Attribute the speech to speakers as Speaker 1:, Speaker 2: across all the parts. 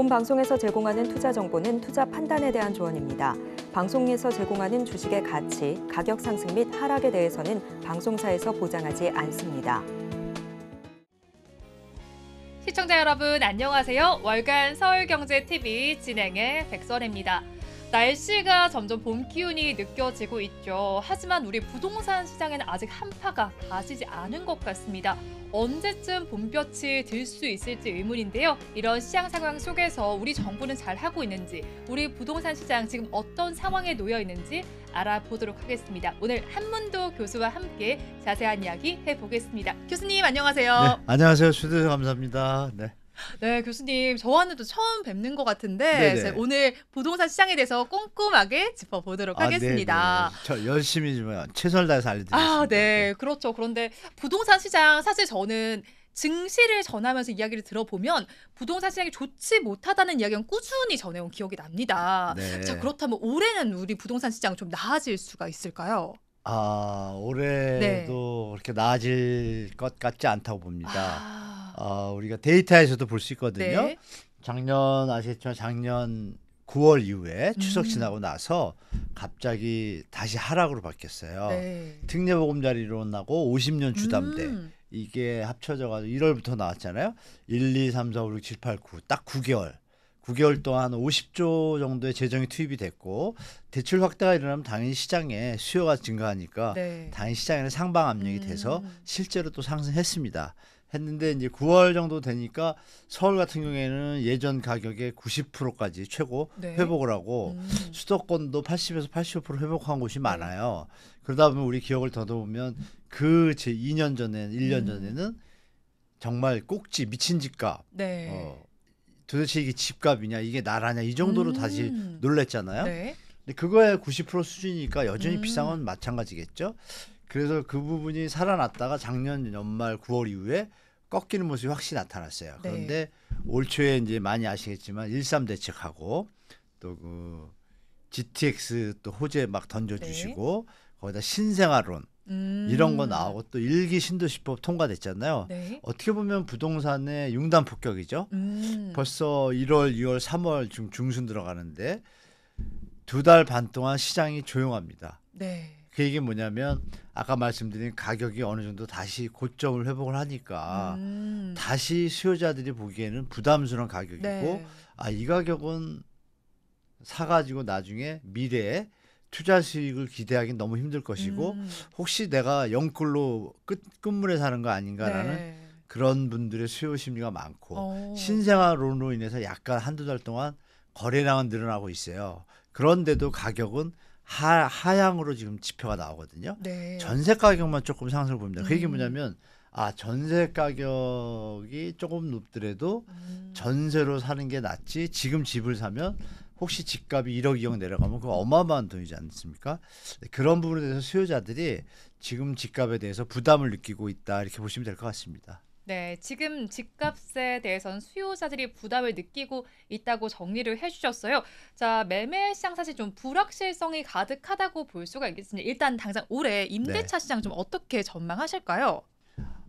Speaker 1: 본 방송에서 제공하는 투자 정보는 투자 판단에 대한 조언입니다. 방송에서 제공하는 주식의 가치, 가격 상승 및 하락에 대해서는 방송사에서 보장하지 않습니다. 시청자 여러분 안녕하세요. 월간 서울경제TV 진행의 백설입니다. 날씨가 점점 봄 기운이 느껴지고 있죠. 하지만 우리 부동산 시장에는 아직 한파가 다지지 않은 것 같습니다. 언제쯤 봄볕이 들 수 있을지 의문인데요. 이런 시장 상황 속에서 우리 정부는 잘 하고 있는지, 우리 부동산 시장 지금 어떤 상황에 놓여 있는지 알아보도록 하겠습니다. 오늘 한문도 교수와 함께 자세한 이야기 해보겠습니다. 교수님 안녕하세요.
Speaker 2: 네, 안녕하세요. 주대 감사합니다. 네.
Speaker 1: 네, 교수님 저와는또 처음 뵙는 것 같은데 네, 네. 오늘 부동산 시장에 대해서 꼼꼼하게 짚어보도록 아, 네, 하겠습니다.
Speaker 2: 네네. 저 열심히 좀 최선을 다해서 알려드리겠습니다.
Speaker 1: 아, 네, 그렇죠. 그런데 부동산 시장 사실 저는 증시를 전하면서 이야기를 들어보면 부동산 시장이 좋지 못하다는 이야기는 꾸준히 전해온 기억이 납니다. 네. 자 그렇다면 올해는 우리 부동산 시장 좀 나아질 수가 있을까요?
Speaker 2: 아 올해도 네. 그렇게 나아질 것 같지 않다고 봅니다. 아... 어, 우리가 데이터에서도 볼 수 있거든요. 네. 작년 아시겠지만 작년 9월 이후에 추석 음. 지나고 음. 나서 갑자기 다시 하락으로 바뀌었어요. 네. 특례보금자리론하고 50년 주담대 음. 이게 합쳐져가지고 1월부터 나왔잖아요. 1, 2, 3, 4, 5, 6, 7, 8, 9 딱 9개월. 9개월 동안 50조 정도의 재정이 투입이 됐고 대출 확대가 일어나면 당연히 시장에 수요가 증가하니까 네. 당연히 시장에는 상방 압력이 돼서 음. 실제로 또 상승했습니다. 했는데 이제 9월 정도 되니까 서울 같은 경우에는 예전 가격의 90%까지 최고 네. 회복을 하고 음. 수도권도 80에서 85% 회복한 곳이 많아요. 그러다 보면 우리 기억을 더듬으면 그 제 2년 전에 1년 음. 전에는 정말 꼭지 미친 집값. 네. 어, 도대체 이게 집값이냐 이게 나라냐 이 정도로 음. 다시 놀랬잖아요. 네. 근데 그거의 90% 수준이니까 여전히 음. 비싼 건 마찬가지겠죠. 그래서 그 부분이 살아났다가 작년 연말 9월 이후에 꺾이는 모습이 확실히 나타났어요. 네. 그런데 네. 올 초에 이제 많이 아시겠지만 13 대책하고 또 그 GTX 또 호재 막 던져주시고 네. 거기다 신생아론 음. 이런 거 나오고 또 일기 신도시법 통과됐잖아요. 네. 어떻게 보면 부동산의 융단 폭격이죠. 음. 벌써 1월, 2월, 3월 중 중순 들어가는데 두 달 반 동안 시장이 조용합니다. 네. 그 얘기 는 뭐냐면 아까 말씀드린 가격이 어느 정도 다시 고점을 회복을 하니까 음. 다시 수요자들이 보기에는 부담스러운 가격이고 네. 아이 가격은 사가지고 나중에 미래에 투자 수익을 기대하기 너무 힘들 것이고 음. 혹시 내가 영끌로 끝 끝물에 사는 거 아닌가라는 네. 그런 분들의 수요 심리가 많고 오. 어. 신생아론으로 인해서 약간 한두 달 동안 거래량은 늘어나고 있어요. 그런데도 가격은 하, 하향으로 지금 지표가 나오거든요. 네. 전세 가격만 조금 상승을 보입니다. 그게기 음. 뭐냐면 아 전세 가격이 조금 높더라도 음. 전세로 사는 게 낫지 지금 집을 사면 혹시 집값이 1억 2억 내려가면 그 어마어마한 돈이지 않습니까? 네, 그런 부분에 대해서 수요자들이 지금 집값에 대해서 부담을 느끼고 있다 이렇게 보시면 될 것 같습니다.
Speaker 1: 네, 지금 집값에 대해선 수요자들이 부담을 느끼고 있다고 정리를 해주셨어요. 자, 매매 시장 사실 좀 불확실성이 가득하다고 볼 수가 있겠습니다. 일단 당장 올해 임대차 네. 시장 좀 어떻게 전망하실까요?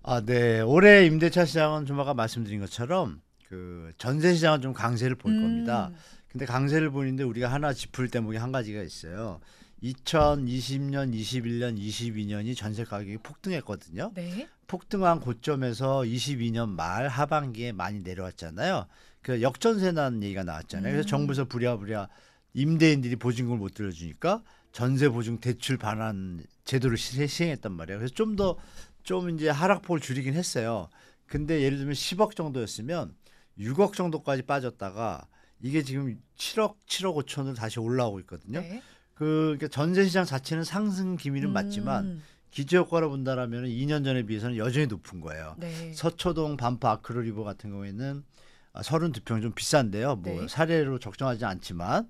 Speaker 2: 아, 네. 올해 임대차 시장은 좀 아까 말씀드린 것처럼 그 전세 시장은 좀 강세를 볼 음. 겁니다. 근데 강세를 보는데 우리가 하나 짚을 대목이 한 가지가 있어요. 2020년, 21년, 22년이 전세 가격이 폭등했거든요. 네. 폭등한 고점에서 22년 말 하반기에 많이 내려왔잖아요. 그 역전세라는 얘기가 나왔잖아요. 그래서 음. 정부에서 부랴부랴 임대인들이 보증금을 못들어주니까 전세 보증 대출 반환 제도를 시행했단 말이에요. 그래서 좀 더좀 좀 이제 하락폭을 줄이긴 했어요. 근데 예를 들면 10억 정도였으면 6억 정도까지 빠졌다가 이게 지금 7억, 7억 5천으로 다시 올라오고 있거든요. 네. 그 그러니까 전세 시장 자체는 상승 기미는 음. 맞지만 기저효과로 본다라면 2년 전에 비해서는 여전히 높은 거예요. 네. 서초동 반포 아크로리버 같은 경우에는 32평 아, 좀 비싼데요. 뭐 네. 사례로 적정하지 않지만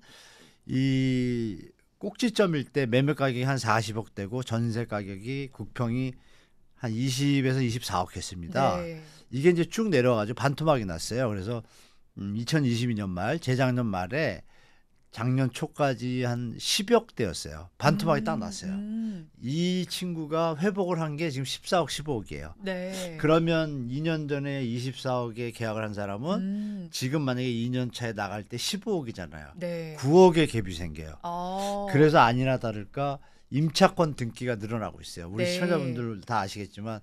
Speaker 2: 이 꼭지점일 때 매매 가격이 한 40억 대고 전세 가격이 국평이 한 20에서 24억 했습니다. 네. 이게 이제 쭉 내려가지고 반토막이 났어요. 그래서 음, 2022년 말, 재작년 말에 작년 초까지 한 10억 대였어요. 반토막이 음, 딱 났어요. 음. 이 친구가 회복을 한 게 지금 14억, 15억이에요. 네. 그러면 2년 전에 24억에 계약을 한 사람은 음. 지금 만약에 2년 차에 나갈 때 15억이잖아요. 네. 9억의 갭이 생겨요. 오.
Speaker 3: 아. 그래서
Speaker 2: 아니나 다를까 임차권 등기가 늘어나고 있어요. 우리 네. 시청자분들 다 아시겠지만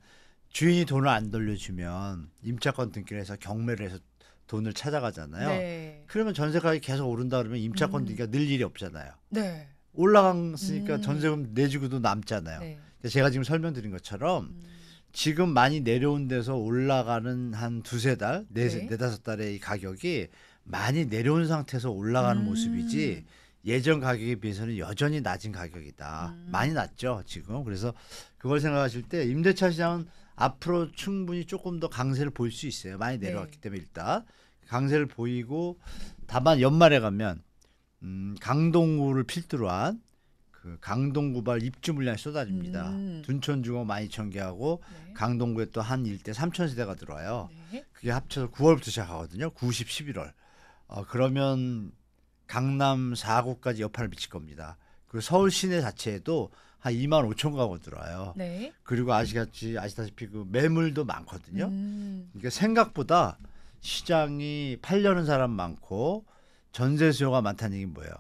Speaker 2: 주인이 돈을 안 돌려주면 임차권 등기를 해서 경매를 해서 돈을 찾아가잖아요. 네. 그러면 전세 가격이 계속 오른다 그러면 임차권 음. 가늘 일이 없잖아요. 네. 올라갔으니까 음. 전세금 내주고도 남잖아요. 네. 제가 지금 설명드린 것처럼 음. 지금 많이 내려온 데서 올라가는 한 두세 달, 네, 네. 다섯 달의 이 가격이 많이 내려온 상태에서 올라가는 음. 모습이지 예전 가격에 비해서는 여전히 낮은 가격이다. 음. 많이 낮죠, 지금. 그래서 그걸 생각하실 때 임대차 시장은 앞으로 충분히 조금 더 강세를 볼 수 있어요. 많이 내려왔기 네. 때문에 일단 강세를 보이고 다만 연말에 가면 음, 강동구를 필두로 한그 강동구발 입주 물량이 쏟아집니다. 음. 둔촌중공 많이 전개하고 네. 강동구에 또 한 일대 삼천 세대가 들어와요. 네. 그게 합쳐서 9월부터 시작하거든요. 90, 11월. 어, 그러면 강남 4구까지 여파를 미칠 겁니다. 그리고 서울 시내 자체에도 한 2만 5천 가구 들어와요. 네. 그리고 아시겠지 아시다시피 그 매물도 많거든요. 음. 그러니까 생각보다 시장이 팔려는 사람 많고 전세 수요가 많다는 얘기는 뭐예요?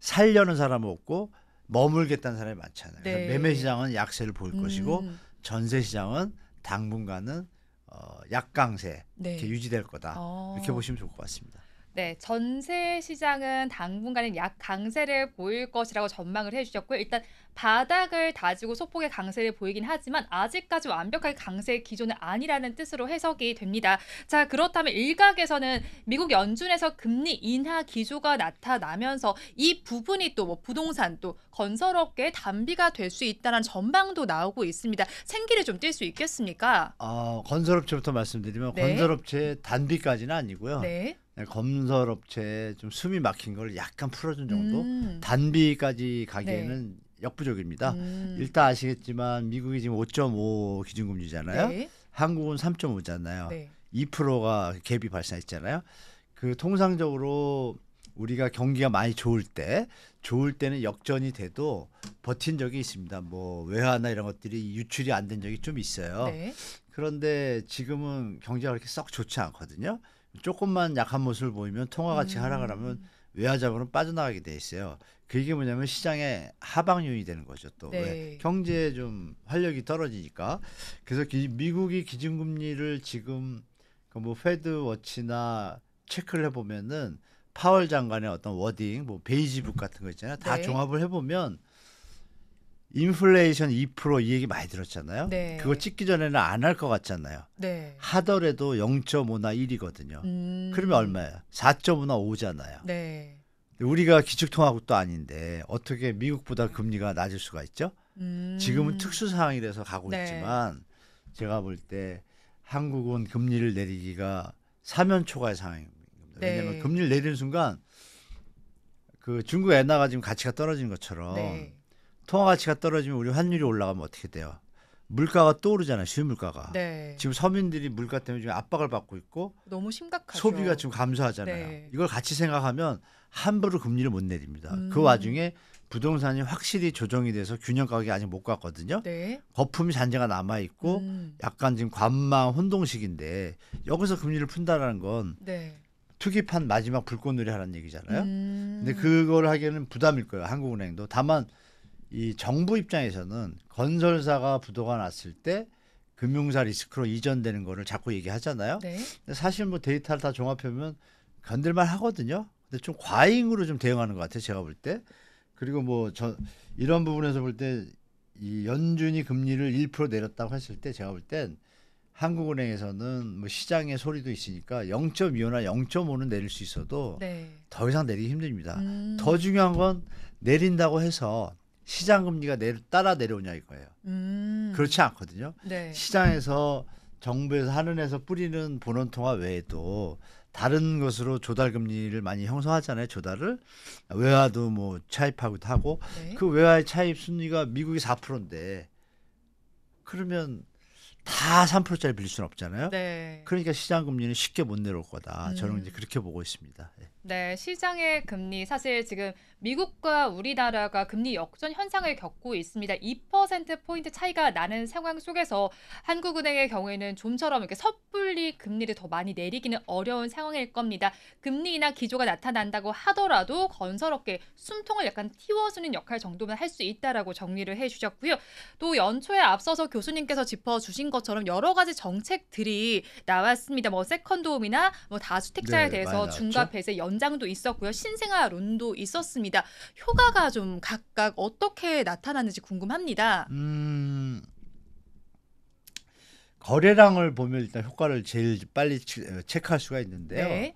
Speaker 2: 살려는 사람 없고 머물겠다는 사람이 많잖아요. 네. 매매 시장은 약세를 보일 음. 것이고 전세 시장은 당분간은 어, 약강세 네. 이렇게 유지될 거다 어. 이렇게 보시면 좋을 것 같습니다.
Speaker 1: 네, 전세 시장은 당분간은 약 강세를 보일 것이라고 전망을 해주셨고요. 일단 바닥을 다지고 소폭의 강세를 보이긴 하지만 아직까지 완벽하게 강세 기조는 아니라는 뜻으로 해석이 됩니다. 자, 그렇다면 일각에서는 미국 연준에서 금리 인하 기조가 나타나면서 이 부분이 또뭐 부동산 또 건설업계에 담비가 될 수 있다는 전망도 나오고 있습니다. 생기를 좀 띨 수 있겠습니까?
Speaker 2: 어, 건설업체부터 말씀드리면 네. 건설업체 단비까지는 아니고요. 네. 네, 검설 업체에 좀 숨이 막힌 걸 약간 풀어준 정도 음. 단비까지 가기에는 네. 역부족입니다. 음. 일단 아시겠지만 미국이 지금 5.5 기준금리잖아요. 네. 한국은 3.5잖아요. 네. 2%가 갭이 발생했잖아요. 그 통상적으로 우리가 경기가 많이 좋을 때 좋을 때는 역전이 돼도 버틴 적이 있습니다. 뭐 외화나 이런 것들이 유출이 안 된 적이 좀 있어요. 네. 그런데 지금은 경제가 그렇게 썩 좋지 않거든요. 조금만 약한 모습을 보이면 통화 가치 음. 하락을 하면 외화 자본은 빠져나가게 돼 있어요. 그게 뭐냐면 시장의 하방윤이 되는 거죠. 또 네. 경제에 좀 활력이 떨어지니까 그래서 기, 미국이 기준금리를 지금 그뭐 페드 워치나 체크를 해보면은 파월 장관의 어떤 워딩, 뭐 베이지북 같은 거 있잖아요. 다 네. 종합을 해보면 인플레이션 2%이 얘기 많이 들었잖아요. 네. 그거 찍기 전에는 안 할 것 같잖아요. 네. 하더라도 0.5나 1이거든요. 음. 그러면 얼마예요? 4.5나 5잖아요. 네. 우리가 기축통화국도 아닌데 어떻게 미국보다 금리가 낮을 수가 있죠?
Speaker 3: 음. 지금은
Speaker 2: 특수 상황이 돼서 가고 네. 있지만 제가 볼 때 한국은 금리를 내리기가 사면 초과의 상황입니다. 네. 왜냐하면 금리를 내리는 순간 그 중국 엔화가 지금 가치가 떨어진 것처럼 네. 통화 가치가 떨어지면 우리 환율이 올라가면 어떻게 돼요? 물가가 떠 오르잖아요. 실물가가. 네. 지금 서민들이 물가 때문에 지금 압박을 받고 있고
Speaker 3: 너무 심각하죠. 소비가
Speaker 2: 지금 감소하잖아요. 네. 이걸 같이 생각하면 함부로 금리를 못 내립니다. 음. 그 와중에 부동산이 확실히 조정이 돼서 균형 가격이 아직 못 갔거든요. 네. 거품 잔재가 남아 있고 음. 약간 지금 관망 혼동식인데 여기서 금리를 푼다라는 건 네. 투기판 마지막 불꽃놀이 하라는 얘기잖아요. 음. 근데 그걸 하기에는 부담일 거예요. 한국은행도 다만 이 정부 입장에서는 건설사가 부도가 났을 때 금융사 리스크로 이전되는 거를 자꾸 얘기하잖아요. 네. 사실 뭐 데이터를 다 종합해보면 견딜만 하거든요. 근데 좀 과잉으로 좀 대응하는 것 같아요. 제가 볼 때. 그리고 뭐 저 이런 부분에서 볼 때 이 연준이 금리를 1% 내렸다고 했을 때 제가 볼 땐 한국은행에서는 뭐 시장의 소리도 있으니까 0.25나 0.5는 내릴 수 있어도 네. 더 이상 내리기 힘듭니다. 음. 더 중요한 건 내린다고 해서 시장 금리가 내려, 따라 내려오냐 이거예요.
Speaker 3: 음. 그렇지
Speaker 2: 않거든요. 네. 시장에서 정부에서 하늘에서 뿌리는 본원 통화 외에도 다른 것으로 조달 금리를 많이 형성하잖아요. 조달을 외화도 뭐차입하고도 하고 네. 그 외화의 차입 순위가 미국이 4%인데 그러면 다 3%짜리 빌릴 수는 없잖아요. 네. 그러니까 시장 금리는 쉽게 못 내려올 거다. 음. 저는 이제 음. 그렇게 보고 있습니다. 네.
Speaker 1: 네, 시장의 금리 사실 지금 미국과 우리나라가 금리 역전 현상을 겪고 있습니다. 2%포인트 차이가 나는 상황 속에서 한국은행의 경우에는 좀처럼 이렇게 섣불리 금리를 더 많이 내리기는 어려운 상황일 겁니다. 금리 나 기조가 나타난다고 하더라도 건설업계 숨통을 약간 틔워주는 역할 정도만 할 수 있다라고 정리를 해주셨고요. 또 연초에 앞서서 교수님께서 짚어주신 것처럼 여러 가지 정책들이 나왔습니다. 뭐 세컨드홈이나 뭐 다주택자에 네, 대해서 중과 배세 연장도 있었고요. 신생아 론도 있었습니다. 있습니다. 효과가 좀 각각 어떻게 나타나는지 궁금합니다.
Speaker 2: 음. 거래량을 보면 일단 효과를 제일 빨리 체크할 수가 있는데요. 네.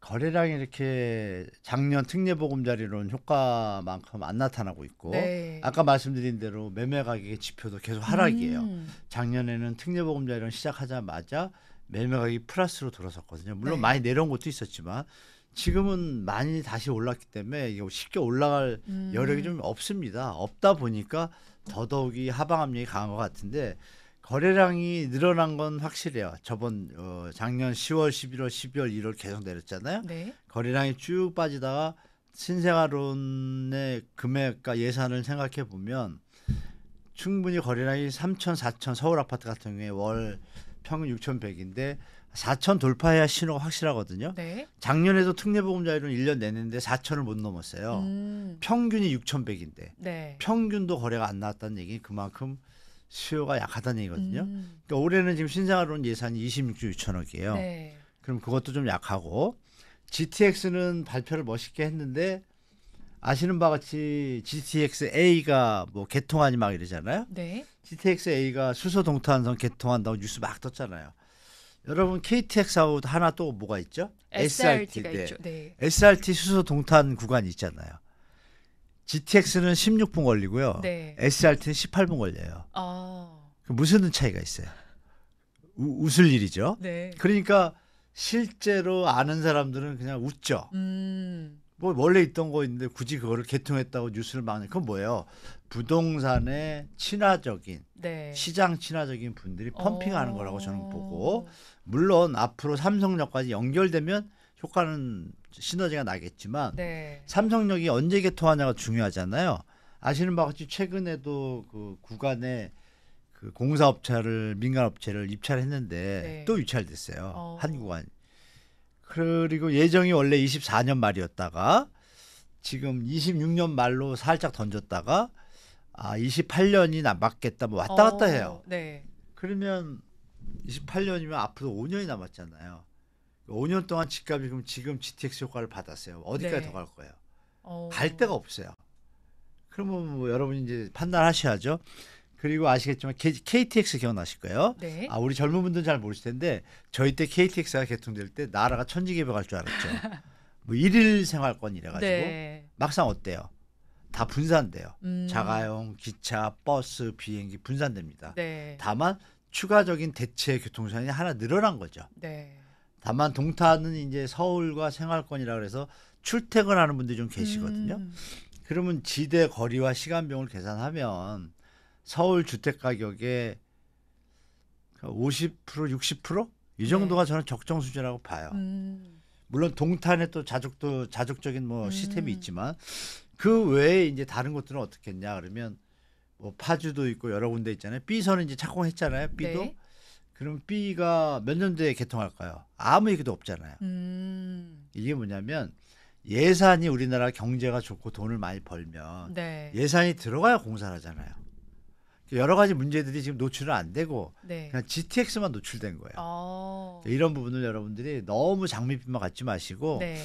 Speaker 2: 거래량이 이렇게 작년 특례보금자리로는 효과만큼 안 나타나고 있고 네. 아까 말씀드린 대로 매매 가격의 지표도 계속 하락이에요. 음. 작년에는 특례보금자리를 시작하자마자 매매 가격이 플러스로 돌아섰거든요. 물론 네. 많이 내려온 것도 있었지만 지금은 많이 다시 올랐기 때문에 뭐 쉽게 올라갈 음. 여력이 좀 없습니다. 없다 보니까 더더욱이 하방 압력이 강한 것 같은데 거래량이 늘어난 건 확실해요. 저번 어, 작년 10월, 11월, 12월, 1월 계속 내렸잖아요. 네. 거래량이 쭉 빠지다가 신생아론의 금액과 예산을 생각해 보면 충분히 거래량이 3천, 4천 서울 아파트 같은 경우에 월 평균 6,100인데 4천 돌파해야 신호가 확실하거든요. 네. 작년에도 특례보험자율은 1년 내는데 4천을 못 넘었어요. 음. 평균이 6,100인데 네. 평균도 거래가 안 나왔다는 얘기 그만큼 수요가 약하다는 얘기거든요. 음. 그러니까 올해는 지금 신상으로는 예산이 26조 6천억이에요. 네. 그럼 그것도 좀 약하고 GTX는 발표를 멋있게 했는데 아시는 바와 같이 GTX A가 뭐 개통하니 막 이러잖아요. 네. GTX A가 수소 동탄선 개통한다고 뉴스 막 떴잖아요. 여러분 KTX하고 하나 또 뭐가 있죠? SRT가 SRT, 네. 있죠. 네. SRT 수소 동탄 구간이 있잖아요. GTX는 16분 걸리고요. 네. SRT는 18분 걸려요.
Speaker 3: 아.
Speaker 2: 그 무슨 차이가 있어요? 우, 웃을 일이죠. 네. 그러니까 실제로 아는 사람들은 그냥 웃죠. 음. 뭐 원래 있던 거 있는데 굳이 그거를 개통했다고 뉴스를 막는 그건 뭐예요? 부동산에 친화적인 네. 시장 친화적인 분들이 펌핑하는 어. 거라고 저는 보고 물론 앞으로 삼성역까지 연결되면 효과는 시너지가 나겠지만 네. 삼성역이 언제 개통하냐가 중요하잖아요. 아시는 바와 같이 최근에도 그 구간에 그 공사업체를 민간업체를 입찰 했는데 네. 또 유찰됐어요. 어. 한 구간. 그리고 예정이 원래 24년 말이었다가 지금 26년 말로 살짝 던졌다가 아 28년이 남았겠다 뭐 왔다 갔다 어. 해요. 네. 그러면 28년이면 앞으로 5년이 남았잖아요. 5년 동안 집값이 지금 지금 GTX 효과를 받았어요. 어디까지 네. 더갈 거예요? 어... 갈 데가 없어요. 그러면 뭐 여러분이 이제 판단하셔야죠. 그리고 아시겠지만 KTX 기억나실 거예요. 네. 아 우리 젊은 분들은 잘 모르실 텐데 저희 때 KTX가 개통될 때 나라가 천지개벽할 줄 알았죠. 뭐 일일 생활권 이래가지고 네. 막상 어때요? 다 분산돼요. 음. 자가용, 기차, 버스, 비행기 분산됩니다. 네. 다만 추가적인 대체 교통수단이 하나 늘어난 거죠. 네. 다만 동탄은 이제 서울과 생활권이라 그래서 출퇴근하는 분들이 좀 계시거든요. 음. 그러면 지대 거리와 시간병을 계산하면 서울 주택 가격의 50% 60%이 정도가 네. 저는 적정 수준이라고 봐요. 음. 물론 동탄에 또 자족도 자족적인 뭐 음. 시스템이 있지만 그 외에 이제 다른 것들은 어떻겠냐 그러면 뭐 파주도 있고 여러 군데 있잖아요. B선은 이제 착공했잖아요. B도 네. 그럼 B가 몇 년도에 개통할까요? 아무 얘기도 없잖아요.
Speaker 3: 음.
Speaker 2: 이게 뭐냐면 예산이 우리나라 경제가 좋고 돈을 많이 벌면 네. 예산이 들어가야 공사를 하잖아요. 여러 가지 문제들이 지금 노출은 안 되고 네. 그냥 GTX만 노출된 거예요.
Speaker 3: 오.
Speaker 2: 아. 이런 부분을 여러분들이 너무 장밋빛만 갖지 마시고 네.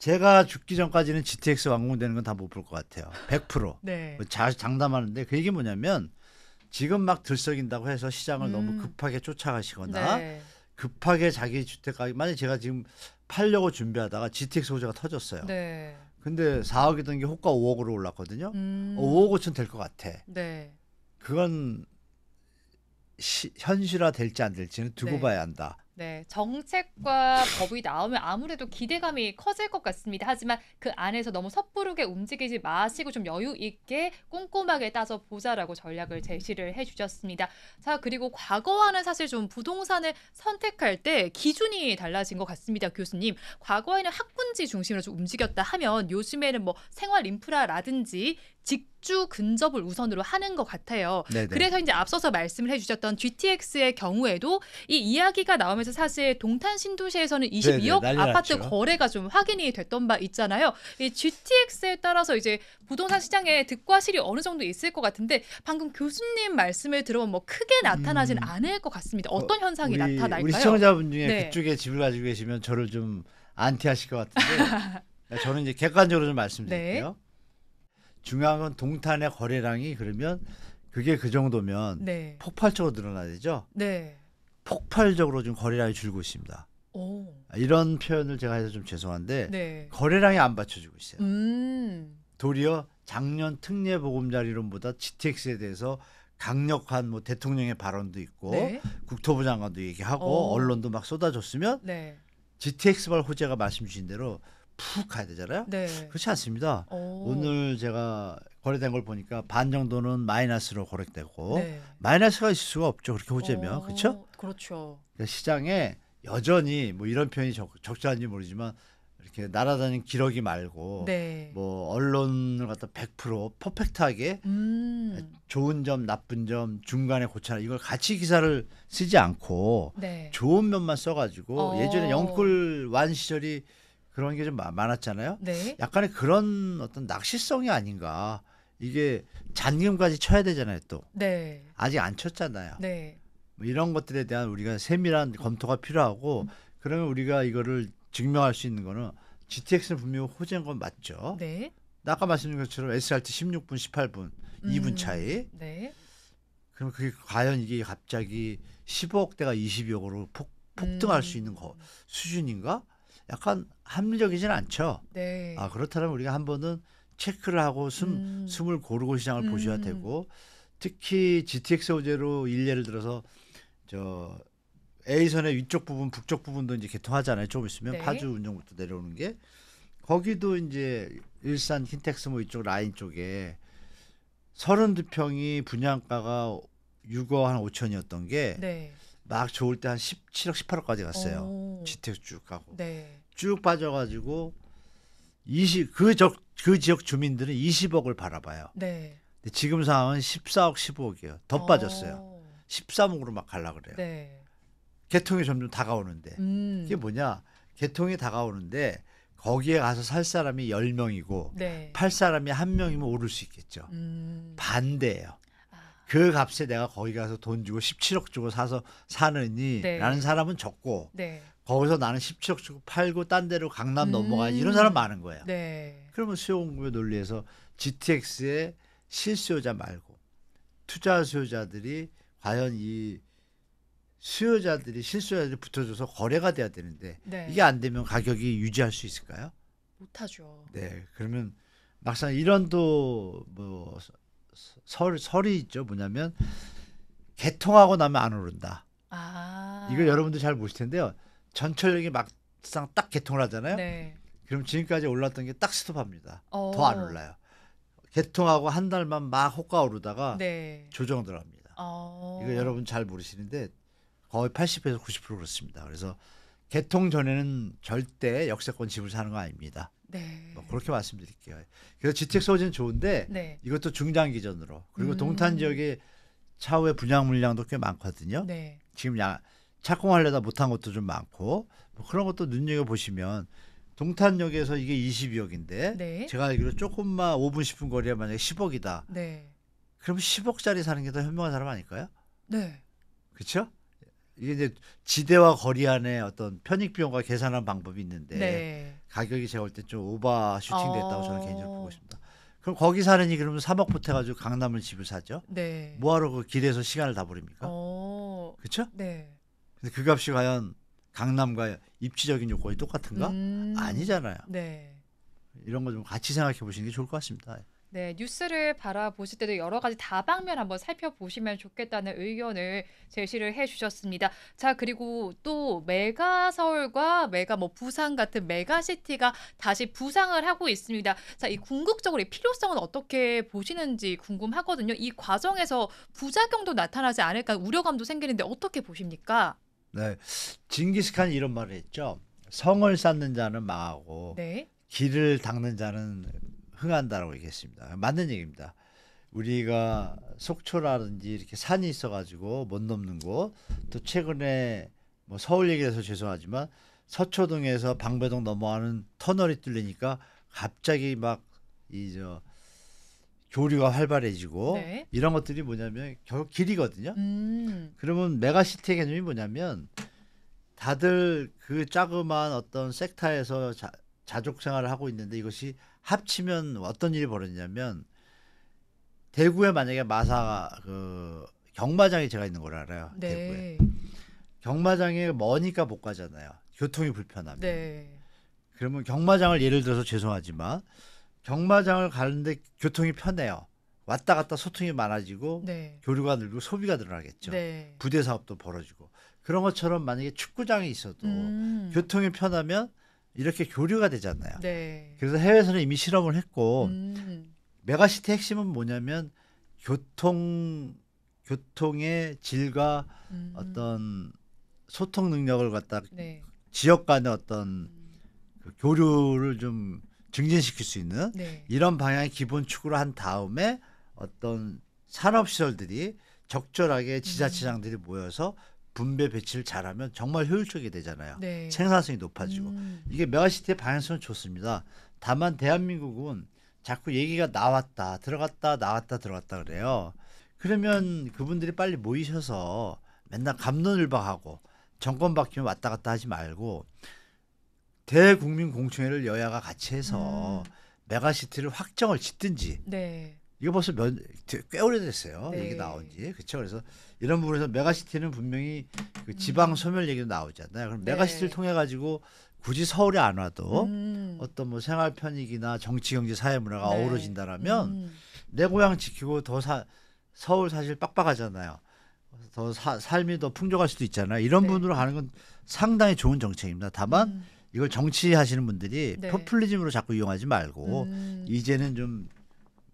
Speaker 2: 제가 죽기 전까지는 GTX 완공되는 건 다 못 볼 것 같아요. 100%. 네. 뭐 자, 장담하는데 그 얘기 뭐냐면 지금 막 들썩인다고 해서 시장을 음. 너무 급하게 쫓아가시거나 네. 급하게 자기 주택 가격 만약에 제가 지금 팔려고 준비하다가 GTX 호재가 터졌어요. 네. 근데 4억이던 게 호가 5억으로 올랐거든요. 음. 5억 어, 5천 될 것 같아. 네. 그건 시, 현실화 될지 안 될지는 두고 네. 봐야 한다.
Speaker 1: 네, 정책과 법이 나오면 아무래도 기대감이 커질 것 같습니다. 하지만 그 안에서 너무 섣부르게 움직이지 마시고 좀 여유 있게 꼼꼼하게 따서 보자라고 전략을 제시를 해주셨습니다. 자, 그리고 과거와는 사실 좀 부동산을 선택할 때 기준이 달라진 것 같습니다. 교수님, 과거에는 학군지 중심으로 좀 움직였다 하면 요즘에는 뭐 생활 인프라라든지 직주 근접을 우선으로 하는 것 같아요. 네네. 그래서 이제 앞서서 말씀을 해주셨던 GTX의 경우에도 이 이야기가 나오면서 사실 동탄 신도시에서는 22억 네네, 아파트 났죠. 거래가 좀 확인이 됐던 바 있잖아요. 이 GTX에 따라서 이제 부동산 시장에 득과 실이 어느 정도 있을 것 같은데 방금 교수님 말씀을 들어보면 뭐 크게 나타나진 음... 않을 것 같습니다. 어, 어떤 현상이 어, 우리, 나타날까요? 우리 시청자분 중에 네.
Speaker 2: 그쪽에 집을 가지고 계시면 저를 좀 안티하실 것 같은데 저는 이제 객관적으로 좀 말씀드릴게요. 네. 중요한 건 동탄의 거래량이 그러면 그게 그 정도면 네. 폭발적으로 늘어나야 되죠. 네. 폭발적으로 지금 거래량이 줄고 있습니다. 오. 이런 표현을 제가 해서 좀 죄송한데 네. 거래량이 안 받쳐주고 있어요.
Speaker 3: 음.
Speaker 2: 도리어 작년 특례 보금자리론보다 GTX에 대해서 강력한 뭐 대통령의 발언도 있고 네. 국토부 장관도 얘기하고 오. 어. 언론도 막 쏟아졌으면 네. GTX발 호재가 말씀 주신 대로 푹 가야 되잖아요. 네. 그렇지 않습니다. 오. 늘 제가 거래된 걸 보니까 반 정도는 마이너스로 거래되고 네. 마이너스가 있을 수가 없죠. 그렇게 보자면 오. 그렇죠?
Speaker 3: 그렇죠.
Speaker 2: 그러니까 시장에 여전히 뭐 이런 표현이 적, 적절한지 모르지만 이렇게 날아다니는 기러기 말고 네. 뭐 언론을 갖다 100% 퍼펙트하게
Speaker 3: 음.
Speaker 2: 좋은 점 나쁜 점 중간에 고쳐라 이걸 같이 기사를 쓰지 않고 네. 좋은 면만 써가지고 어. 예전에 영끌 완 시절이 그런 게 좀 많았잖아요. 네. 약간의 그런 어떤 낚시성이 아닌가. 이게 잔금까지 쳐야 되잖아요, 또. 네. 아직 안 쳤잖아요. 네. 뭐 이런 것들에 대한 우리가 세밀한 검토가 필요하고 음. 그러면 우리가 이거를 증명할 수 있는 거는 GTX는 분명히 호재인 건 맞죠. 네. 아까 말씀드린 것처럼 SRT 16분, 18분, 음. 2분 차이. 네. 그럼 그게 과연 이게 갑자기 15억대가 20억으로 폭, 폭등할 음. 수 있는 거 수준인가? 약간 합리적이진 않죠. 네. 아 그렇다면 우리가 한 번은 체크를 하고 숨 음. 숨을 고르고 시장을 음. 보셔야 되고 특히 GTX 오제로 일례를 들어서 저 A선의 위쪽 부분, 북쪽 부분도 이제 개통하잖아요. 조금 있으면 네. 파주 운정부터 내려오는 게 거기도 이제 일산 킨텍스 뭐 이쪽 라인 쪽에 32평이 분양가가 6억 한 5천이었던 게막 네. 좋을 때 한 17억 18억까지 갔어요. 오. GTX 쭉 가고. 네. 쭉 빠져가지고 20그적그 그 지역 주민들은 20억을 바라봐요. 네. 근데 지금 상황은 14억, 15억이에요. 더 어. 빠졌어요. 13억으로 막 갈라 그래요. 네. 개통이 점점 다가오는데 음. 이게 뭐냐? 개통이 다가오는데 거기에 가서 살 사람이 10명이고 네. 팔 사람이 1명이면 오를 수 있겠죠.
Speaker 3: 음.
Speaker 2: 반대예요. 아. 그 값에 내가 거기 가서 돈 주고 17억 주고 사서 사느니 라는 네. 사람은 적고 네. 거기서 나는 10억 주고 팔고 딴 데로 강남 음. 넘어가 이런 사람 많은 거야. 네. 그러면 수요공급의 논리에서 GTX의 실수요자 말고 투자 수요자들이 과연 이 수요자들이 실수요자들이 붙어줘서 거래가 돼야 되는데 네. 이게 안 되면 가격이 유지할 수 있을까요?
Speaker 1: 못하죠.
Speaker 2: 네, 그러면 막상 이런 또뭐 설, 설이 있죠. 뭐냐면 개통하고 나면 안 오른다. 아. 이걸 여러분들잘보실 텐데요. 전철역이 막상 딱 개통을 하잖아요. 네. 그럼 지금까지 올랐던 게 딱 스톱합니다. 어. 더안 올라요. 개통하고 한 달만 막 호가오르다가 네. 조정 들어갑니다.
Speaker 3: 어. 이거 여러분
Speaker 2: 잘 모르시는데 거의 80에서 90% 그렇습니다. 그래서 개통 전에는 절대 역세권 집을 사는 거 아닙니다. 네. 뭐 그렇게 말씀드릴게요. 그래서 주택 소재는 좋은데 네. 이것도 중장 기전으로 그리고 음. 동탄 지역에 차후에 분양 물량도 꽤 많거든요. 네. 지금 양, 착공하려다 못한 것도 좀 많고 뭐 그런 것도 눈여겨 보시면 동탄역에서 이게 2 2억인데 네. 제가 알기로 조금만 5분 10분 거리에 만약에 10억이다. 네. 그럼 10억짜리 사는 게 더 현명한 사람 아닐까요? 네. 그렇죠? 이게 이제 지대와 거리 안에 어떤 편익 비용과 계산하는 방법이 있는데 네. 가격이 제가 볼때좀 오버 슈팅됐다고 어... 저는 개인적으로 보고 있습니다. 그럼 거기 사느니 그러면 3억부터 해가지고 강남을 집을 사죠. 네. 뭐하러 그 길에서 시간을 다 버립니까?
Speaker 3: 어... 그렇죠? 네.
Speaker 2: 근데 그 값이 과연 강남과 입지적인 요건이 똑같은가? 음. 아니잖아요. 네. 이런 거 좀 같이 생각해 보시는 게 좋을 것 같습니다.
Speaker 1: 네, 뉴스를 바라보실 때도 여러 가지 다방면 한번 살펴보시면 좋겠다는 의견을 제시를 해 주셨습니다. 자, 그리고 또 메가 서울과 메가 뭐 부산 같은 메가시티가 다시 부상을 하고 있습니다. 자, 이 궁극적으로 이 필요성은 어떻게 보시는지 궁금하거든요. 이 과정에서 부작용도 나타나지 않을까 우려감도 생기는데 어떻게 보십니까?
Speaker 2: 네. 징기스칸이 이런 말을 했죠. 성을 쌓는 자는 망하고 네. 길을 닦는 자는 흥한다라고 얘기했습니다. 맞는 얘기입니다. 우리가 속초라든지 이렇게 산이 있어가지고 못 넘는 곳, 또 최근에 뭐 서울 얘기해서 죄송하지만 서초동에서 방배동 넘어가는 터널이 뚫리니까 갑자기 막이저 교류가 활발해지고 네. 이런 것들이 뭐냐면 결국 길이거든요. 음. 그러면 메가시티의 개념이 뭐냐면 다들 그 짜그만 어떤 섹터에서 자, 자족 생활을 하고 있는데 이것이 합치면 어떤 일이 벌어지냐면 대구에 만약에 마사 그 경마장이 제가 있는 걸 알아요. 네. 대구에 경마장에 머니까 못 가잖아요. 교통이 불편하면. 네. 그러면 경마장을 예를 들어서 죄송하지만 경마장을 가는데 교통이 편해요. 왔다 갔다 소통이 많아지고 네. 교류가 늘고 소비가 늘어나겠죠. 네. 부대 사업도 벌어지고 그런 것처럼 만약에 축구장이 있어도
Speaker 3: 음.
Speaker 2: 교통이 편하면 이렇게 교류가 되잖아요. 네. 그래서 해외에서는 이미 실험을 했고 음. 메가시티 핵심은 뭐냐면 교통 교통의 질과 음. 어떤 소통 능력을 갖다 네. 지역 간의 어떤 음. 그 교류를 좀 증진시킬 수 있는 네. 이런 방향의 기본 축으로 한 다음에 어떤 산업시설들이 적절하게 지자체장들이 음. 모여서 분배 배치를 잘하면 정말 효율적이 되잖아요. 네. 생산성이 높아지고 음. 이게 메가시티의 방향성은 좋습니다. 다만 대한민국은 자꾸 얘기가 나왔다 들어갔다 나왔다 들어갔다 그래요. 그러면 그분들이 빨리 모이셔서 맨날 감론을박하고 정권 바뀌면 왔다 갔다 하지 말고 대국민 공청회를 여야가 같이 해서 음. 메가시티를 확정을 짓든지 네. 이거 벌써 몇, 꽤 오래됐어요. 네. 얘기 나온 지. 그렇죠. 그래서 이런 부분에서 메가시티는 분명히 그 지방 음. 소멸 얘기도 나오잖아요. 그럼 네. 메가시티를 통해 가지고 굳이 서울에 안 와도 음. 어떤 뭐 생활 편익이나 정치 경제 사회 문화가 네. 어우러진다라면 음. 내 고향 지키고 더 사, 서울 사실 빡빡하잖아요. 더 사, 삶이 더 풍족할 수도 있잖아요. 이런 네. 분으로 하는 건 상당히 좋은 정책입니다. 다만 음. 이걸 정치하시는 분들이 네. 포퓰리즘으로 자꾸 이용하지 말고 음. 이제는 좀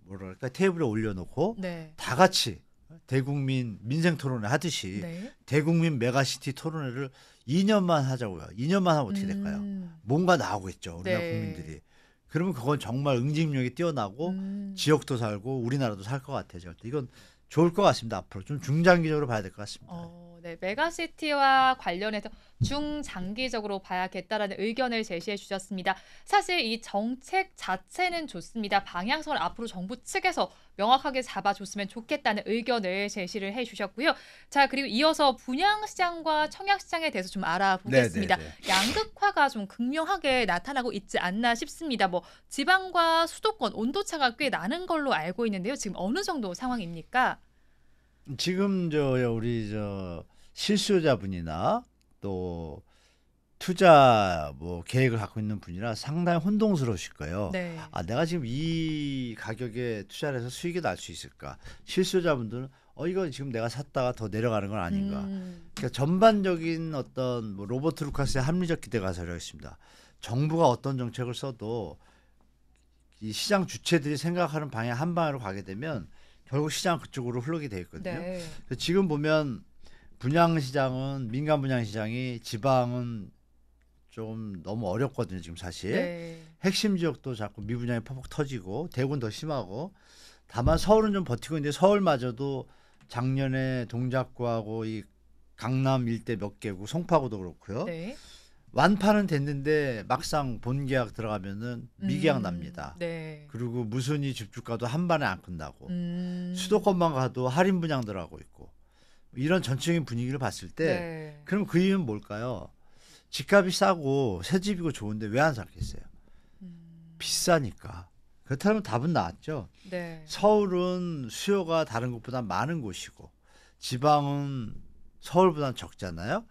Speaker 2: 뭐랄까 테이블에 올려놓고 네. 다 같이 대국민 민생 토론회 하듯이 네. 대국민 메가시티 토론회를 2년만 하자고요. 2년만 하면 어떻게 될까요? 음. 뭔가 나오겠죠. 우리나라 네. 국민들이. 그러면 그건 정말 응집력이 뛰어나고 음. 지역도 살고 우리나라도 살 것 같아요. 이건 좋을 것 같습니다. 앞으로 좀 중장기적으로 봐야 될 것 같습니다. 어.
Speaker 1: 네, 메가시티와 관련해서 중장기적으로 봐야겠다라는 의견을 제시해 주셨습니다. 사실 이 정책 자체는 좋습니다. 방향성을 앞으로 정부 측에서 명확하게 잡아줬으면 좋겠다는 의견을 제시를 해 주셨고요. 자, 그리고 이어서 분양시장과 청약시장에 대해서 좀 알아보겠습니다. 네네네. 네, 네. 양극화가 좀 극명하게 나타나고 있지 않나 싶습니다. 뭐 지방과 수도권 온도차가 꽤 나는 걸로 알고 있는데요. 지금 어느 정도 상황입니까?
Speaker 2: 지금 저 우리 저 실수요자분이나 또 투자 뭐 계획을 갖고 있는 분이라 상당히 혼동스러우실 거예요. 네. 아 내가 지금 이 가격에 투자를 해서 수익이 날 수 있을까? 실수요자분들은 어 이건 지금 내가 샀다가 더 내려가는 건 아닌가? 음. 그러니까 전반적인 어떤 뭐 로버트 루카스의 합리적 기대가 서려있습니다. 정부가 어떤 정책을 써도 이 시장 주체들이 생각하는 방향 한 방향으로 가게 되면 결국 시장 그쪽으로 흘러게 돼 있거든요. 네. 지금 보면 분양시장은 민간 분양시장이 지방은 좀 너무 어렵거든요 지금 사실 네. 핵심 지역도 자꾸 미분양이 퍽퍽 터지고 대구는 더 심하고 다만 서울은 좀 버티고 있는데 서울마저도 작년에 동작구하고 이 강남 일대 몇 개고 송파구도 그렇고요 네. 완판은 됐는데 막상 본계약 들어가면은 미계약 음, 납니다. 네. 그리고 무순이 집주가도 한반에안 끝나고
Speaker 3: 음.
Speaker 2: 수도권만 가도 할인 분양 들하고 있고 이런 전체적인 분위기를 봤을 때 네. 그럼 그 이유는 뭘까요? 집값이 싸고 새 집이고 좋은데 왜 안 살겠어요? 음. 비싸니까. 그렇다면 답은 나왔죠. 네. 서울은 수요가 다른 곳보다 많은 곳이고 지방은 서울보다 적잖아요.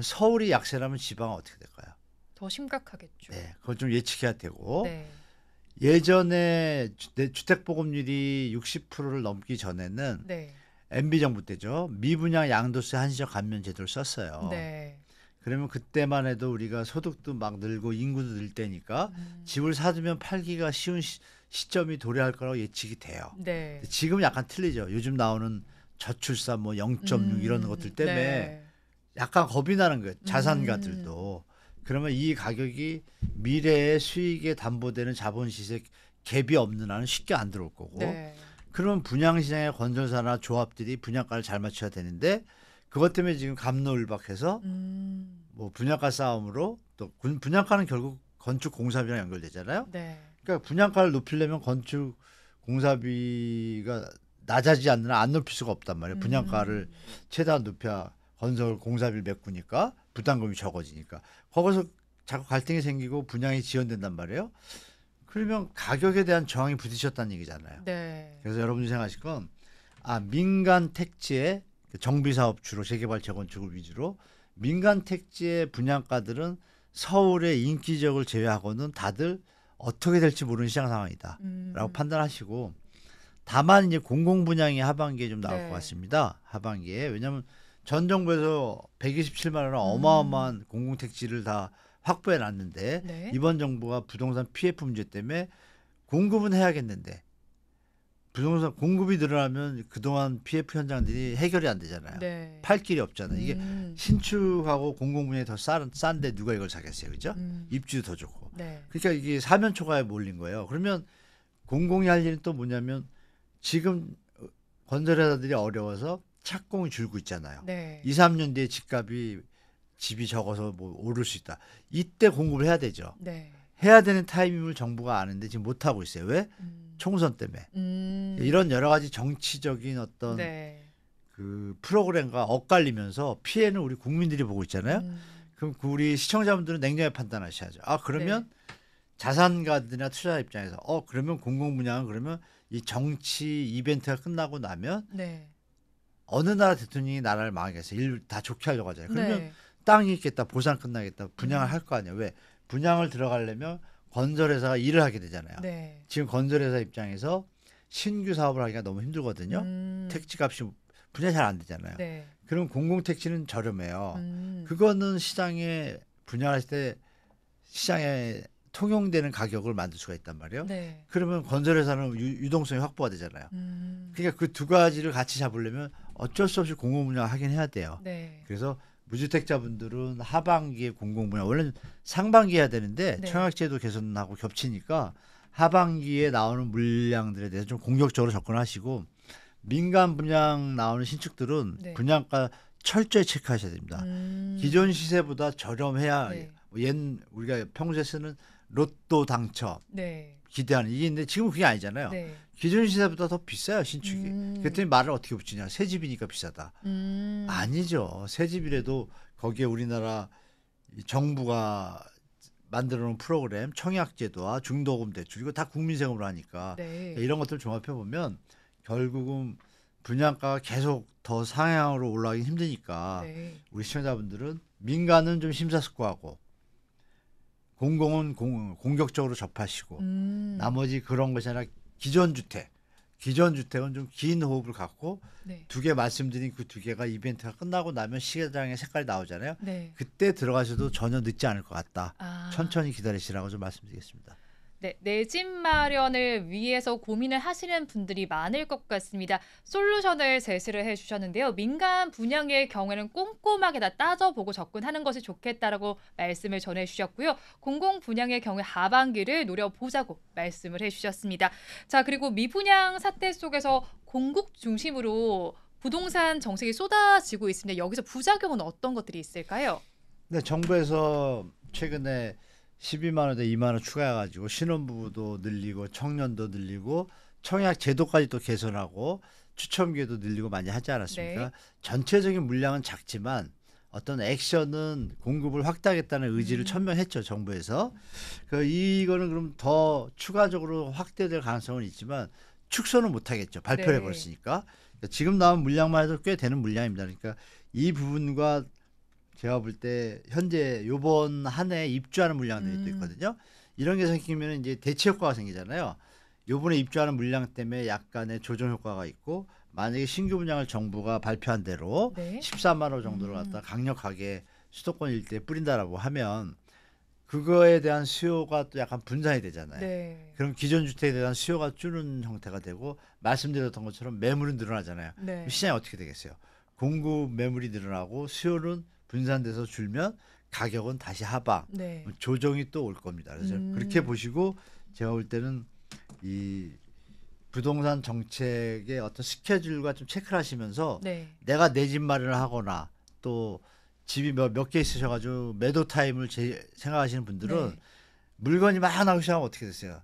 Speaker 2: 서울이 약세라면 지방은 어떻게 될까요?
Speaker 1: 더 심각하겠죠.
Speaker 2: 네, 그걸좀 예측해야 되고 네. 예전에 주택 보급률이 60%를 넘기 전에는 네. MB 정부 때죠. 미분양 양도세 한시적 감면 제도를 썼어요. 네. 그러면 그때만 해도 우리가 소득도 막 늘고 인구도 늘 때니까 음. 집을 사두면 팔기가 쉬운 시, 점이 도래할 거라고 예측이 돼요. 네. 지금 약간 틀리죠. 요즘 나오는 저출산 뭐 0.6 음. 이런 것들 때문에 네. 약간 겁이 나는 거예요. 자산가들도. 음. 그러면 이 가격이 미래의 수익에 담보되는 자본시세 갭이 없는 한은 쉽게 안 들어올 거고 네. 그러면 분양시장의 건설사나 조합들이 분양가를 잘 맞춰야 되는데 그것 때문에 지금 감노을박해서 음. 뭐 분양가 싸움으로 또 분양가는 결국 건축 공사비랑 연결되잖아요. 네. 그러니까 분양가를 높이려면 건축 공사비가 낮아지지 않느냐 안 높일 수가 없단 말이에요. 분양가를 음. 최대한 높여 건설 공사비를 메꾸니까 부담금이 적어지니까 거기서 자꾸 갈등이 생기고 분양이 지연된단 말이에요. 그러면 가격에 대한 저항이 부딪혔다는 얘기잖아요. 네. 그래서 여러분이 생각하실 건 아, 민간 택지에 그 정비 사업 주로 재개발 재건축을 위주로 민간 택지의 분양가들은 서울의 인기 지역을 제외하고는 다들 어떻게 될지 모르는 시장 상황이다라고 음. 판단하시고 다만 이제 공공 분양이 하반기에 좀 나올 네. 것 같습니다. 하반기에 왜냐하면 전 정부에서 127만 원 음. 어마어마한 음. 공공 택지를 다 확보해 놨는데 네. 이번 정부가 부동산 PF 문제 때문에 공급은 해야겠는데 부동산 공급이 늘어나면 그동안 PF 현장들이 해결이 안 되잖아요. 네. 팔 길이 없잖아요. 이게 음. 신축하고 공공분양이 더 싸, 싼데 누가 이걸 사겠어요. 그죠? 음. 입지도 더 좋고. 네. 그러니까 이게 사면 초과에 몰린 거예요. 그러면 공공이 할 일은 또 뭐냐면 지금 건설회사들이 어려워서 착공이 줄고 있잖아요. 네. 2, 3년 뒤에 집값이 집이 적어서 뭐 오를 수 있다. 이때 공급을 해야 되죠. 네. 해야 되는 타이밍을 정부가 아는데 지금 못 하고 있어요. 왜? 음. 총선 때문에. 음. 이런 여러 가지 정치적인 어떤 네. 그 프로그램과 엇갈리면서 피해는 우리 국민들이 보고 있잖아요. 음. 그럼 그 우리 시청자분들은 냉정하게 판단하셔야죠. 아 그러면 네. 자산가들이나 투자 입장에서 어 그러면 공공 분야는 그러면 이 정치 이벤트가 끝나고 나면 네. 어느 나라 대통령이 나라를 망하게 해서 일 다 좋게 하려고 하잖아요. 그러면 네. 땅이 있겠다 보상 끝나겠다 분양을 음. 할거 아니에요 왜 분양을 들어가려면 건설회사가 일을 하게 되잖아요 네. 지금 건설회사 입장에서 신규 사업을 하기가 너무 힘들거든요 음. 택지값이 분양 이잘 안 되잖아요 네. 그럼 공공택지는 저렴해요 음. 그거는 시장에 분양할 때 시장에 통용되는 가격을 만들 수가 있단 말이에요. 네. 그러면 건설회사는 유, 동성이 확보가 되잖아요. 음. 그러니까 그 두 가지를 같이 잡으려면 어쩔 수 없이 공공 분양 하긴 해야 돼요. 네. 그래서 무주택자분들은 하반기에 공공분양 원래 상반기 해야 되는데 네. 청약제도 개선하고 겹치니까 하반기에 나오는 물량들에 대해서 좀 공격적으로 접근하시고 민간 분양 나오는 신축들은 네. 분양가 철저히 체크하셔야 됩니다. 음. 기존 시세보다 저렴해야 네. 옛 우리가 평소에 쓰는 로또 당첨 네. 기대하는 이게 있는데 지금 그게 아니잖아요. 네. 기존 시세보다 더 비싸요 신축이. 음. 그랬더니 말을 어떻게 붙이냐 새 집이니까 비싸다.
Speaker 3: 음.
Speaker 2: 아니죠 새 집이라도 거기에 우리나라 정부가 만들어놓은 프로그램 청약제도와 중도금 대출 이거 다 국민 세금으로 하니까 네. 이런 것들 종합해 보면 결국은 분양가가 계속 더 상향으로 올라가기 힘드니까 네. 우리 시청자분들은 민간은 좀 심사숙고하고 공공은 공, 공격적으로 접하시고 음. 나머지 그런 것이 아니라 기존주택. 기존주택은 좀 긴 호흡을 갖고 네. 두개 말씀드린 그 두 개가 이벤트가 끝나고 나면 시장의 계 색깔이 나오잖아요. 네. 그때 들어가셔도 전혀 늦지 않을 것 같다. 아. 천천히 기다리시라고 좀 말씀드리겠습니다.
Speaker 1: 네, 내집 마련을 위해서 고민을 하시는 분들이 많을 것 같습니다. 솔루션을 제시를 해주셨는데요. 민간 분양의 경우에는 꼼꼼하게 다 따져보고 접근하는 것이 좋겠다라고 말씀을 전해주셨고요. 공공 분양의 경우 하반기를 노려보자고 말씀을 해주셨습니다. 자, 그리고 미분양 사태 속에서 공국 중심으로 부동산 정책이 쏟아지고 있습니다. 여기서 부작용은 어떤 것들이 있을까요?
Speaker 2: 네, 정부에서 최근에 12만 원에 2만 원 추가해 가지고 신혼부부도 늘리고 청년도 늘리고 청약 제도까지 또 개선하고 추첨기도 늘리고 많이 하지 않았습니까? 네. 전체적인 물량은 작지만 어떤 액션은 공급을 확대하겠다는 의지를 음. 천명했죠 정부에서. 그 이거는 그럼 더 추가적으로 확대될 가능성은 있지만 축소는 못하겠죠 발표를 네. 해버렸으니까. 그러니까 지금 나온 물량만 해도 꽤 되는 물량입니다. 그러니까 이 부분과 제가 볼 때 현재 요번 한 해 입주하는 물량들이 또 음. 있거든요. 이런 게 생기면 이제 대체 효과가 생기잖아요. 요번에 입주하는 물량 때문에 약간의 조정 효과가 있고 만약에 신규 분양을 정부가 발표한 대로 네. 14만 호 정도를 음. 갖다 음. 강력하게 수도권 일대에 뿌린다라고 하면 그거에 대한 수요가 또 약간 분산이 되잖아요. 네. 그럼 기존 주택에 대한 수요가 줄는 형태가 되고 말씀드렸던 것처럼 매물은 늘어나잖아요. 네. 시장이 어떻게 되겠어요? 공급 매물이 늘어나고 수요는 분산돼서 줄면 가격은 다시 하방 네. 조정이 또 올 겁니다. 그래서 음. 그렇게 보시고 제가 볼 때는 이 부동산 정책의 어떤 스케줄과 좀 체크를 하시면서 네. 내가 내 집 마련을 하거나 또 집이 몇 개 있으셔가지고 매도 타임을 제, 생각하시는 분들은 네. 물건이 막 나오기 시작하면 어떻게 되세요?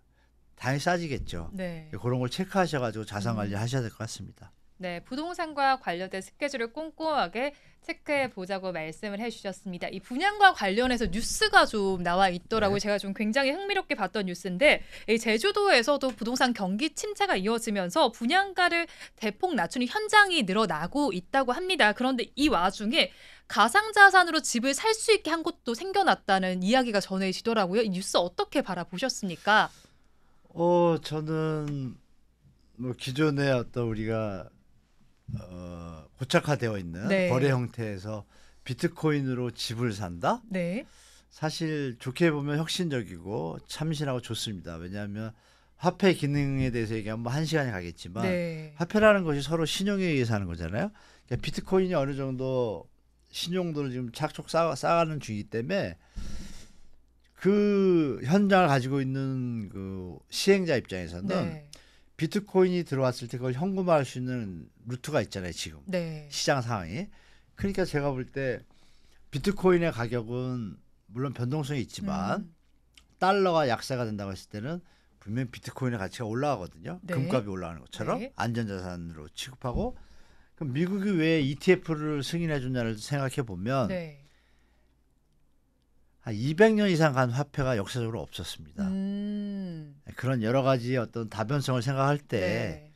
Speaker 2: 당연히 싸지겠죠. 네. 그런 걸 체크하셔가지고 자산 관리 음. 하셔야 될 것 같습니다.
Speaker 1: 네, 부동산과 관련된 스케줄을 꼼꼼하게 체크해 보자고 말씀을 해주셨습니다. 이 분양과 관련해서 뉴스가 좀 나와 있더라고요. 네. 제가 좀 굉장히 흥미롭게 봤던 뉴스인데 이 제주도에서도 부동산 경기 침체가 이어지면서 분양가를 대폭 낮추는 현장이 늘어나고 있다고 합니다. 그런데 이 와중에 가상자산으로 집을 살 수 있게 한 곳도 생겨났다는 이야기가 전해지더라고요. 이 뉴스 어떻게 바라보셨습니까?
Speaker 2: 어, 저는 뭐 기존에 어떤 우리가 어, 고착화되어 있는 네. 거래 형태에서 비트코인으로 집을 산다? 네. 사실 좋게 보면 혁신적이고 참신하고 좋습니다. 왜냐하면 화폐 기능에 대해서 얘기하면 뭐 한 시간이 가겠지만 네. 화폐라는 것이 서로 신용에 의해서 하는 거잖아요. 그러니까 비트코인이 어느 정도 신용도를 지금 착촉 쌓아, 쌓아가는 중이기 때문에 그 현장을 가지고 있는 그 시행자 입장에서는 네. 비트코인이 들어왔을 때 그걸 현금화할 수 있는 루트가 있잖아요 지금 네. 시장 상황이 그러니까 제가 볼 때 비트코인의 가격은 물론 변동성이 있지만 음. 달러가 약세가 된다고 했을 때는 분명 비트코인의 가치가 올라가거든요 네. 금값이 올라가는 것처럼 네. 안전자산으로 취급하고 그럼 미국이 왜 ETF를 승인해 줬냐를 생각해 보면 네. 한 200년 이상 간 화폐가 역사적으로 없었습니다.
Speaker 3: 음.
Speaker 2: 네, 그런 여러 가지 어떤 다변성을 생각할 때 네.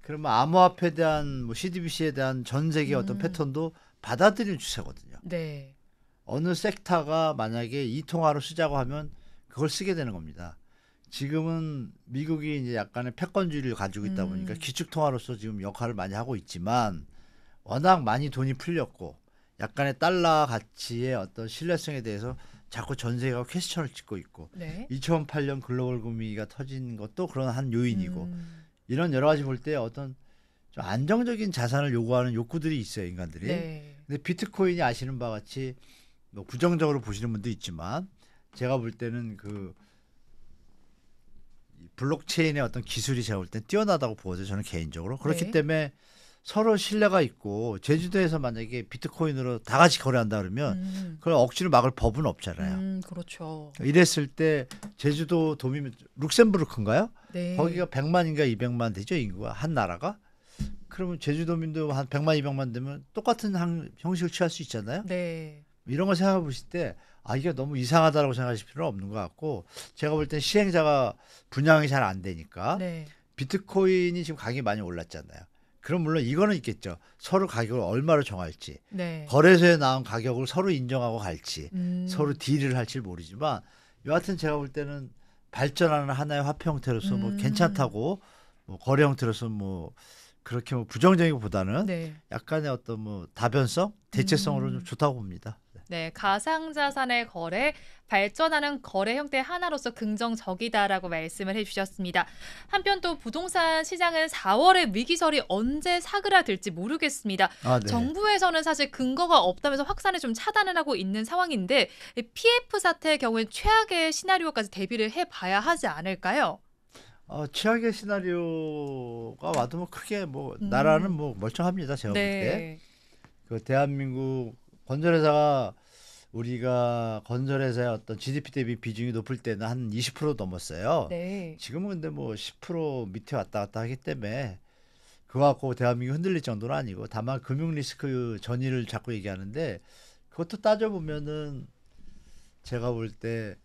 Speaker 2: 그러면 뭐 암호화폐에 대한 뭐 CDBC에 대한 전 세계 음. 어떤 패턴도 받아들이는 추세거든요. 네. 어느 섹터가 만약에 이 통화로 쓰자고 하면 그걸 쓰게 되는 겁니다. 지금은 미국이 이제 약간의 패권주의를 가지고 있다 음. 보니까 음. 기축통화로서 지금 역할을 많이 하고 있지만 워낙 많이 돈이 풀렸고 약간의 달러 가치의 어떤 신뢰성에 대해서 자꾸 전 세계가 퀘스천을 찍고 있고 네. 2008년 글로벌 금위가 융 터진 것도 그런 한 요인이고 음. 이런 여러 가지 볼 때 어떤 좀 안정적인 자산을 요구하는 욕구들이 있어요 인간들이. 네. 근데 비트코인이 아시는 바와 같이 뭐 부정적으로 보시는 분도 있지만 제가 볼 때는 그 블록체인의 어떤 기술이 제가 볼땐 뛰어나다고 보거든요. 저는 개인적으로 그렇기 네. 때문에 서로 신뢰가 있고 제주도에서 만약에 비트코인으로 다 같이 거래한다 그러면 음. 그걸 억지로 막을 법은 없잖아요. 음, 그렇죠. 이랬을 때 제주도 도민 룩셈부르크인가요? 네. 거기가 100만인가 200만 되죠 인구가 한 나라가. 그러면 제주도민도 한 100만 200만 되면 똑같은 한, 형식을 취할 수 있잖아요. 네. 이런 걸 생각해 보실 때아 이게 너무 이상하다라고 생각하실 필요는 없는 것 같고 제가 볼땐 시행자가 분양이 잘 안 되니까 네. 비트코인이 지금 가격이 많이 올랐잖아요. 그럼 물론 이거는 있겠죠. 서로 가격을 얼마로 정할지, 네. 거래소에 나온 가격을 서로 인정하고 갈지, 음. 서로 딜을 할지 모르지만 여하튼 제가 볼 때는 발전하는 하나의 화폐 형태로서 뭐 음. 뭐 괜찮다고 뭐 거래 형태로서 뭐 그렇게 뭐 부정적인 것보다는 네. 약간의 어떤 뭐 다변성, 대체성으로 음. 좀 좋다고 봅니다.
Speaker 1: 네, 가상 자산의 거래 발전하는 거래 형태 하나로서 긍정적이다라고 말씀을 해주셨습니다. 한편 또 부동산 시장은 4월에 위기설이 언제 사그라들지 모르겠습니다. 아, 네. 정부에서는 사실 근거가 없다면서 확산을 좀 차단을 하고 있는 상황인데 PF 사태의 경우엔 최악의 시나리오까지 대비를 해봐야 하지 않을까요?
Speaker 2: 어, 최악의 시나리오가 와도 뭐 크게 뭐 음. 나라는 뭐 멀쩡합니다 제가 네. 볼때. 그 대한민국 건설회사가 우리가 건설회사의 어떤 GDP 대비 비중이 높을 때는 한 20% 넘었어요. 네. 지금은 근데 뭐 10% 밑에 왔다 갔다 하기 때문에 그거 갖고 대한민국이 흔들릴 정도는 아니고 다만 금융 리스크 전이를 자꾸 얘기하는데 그것도 따져보면은 제가 볼 때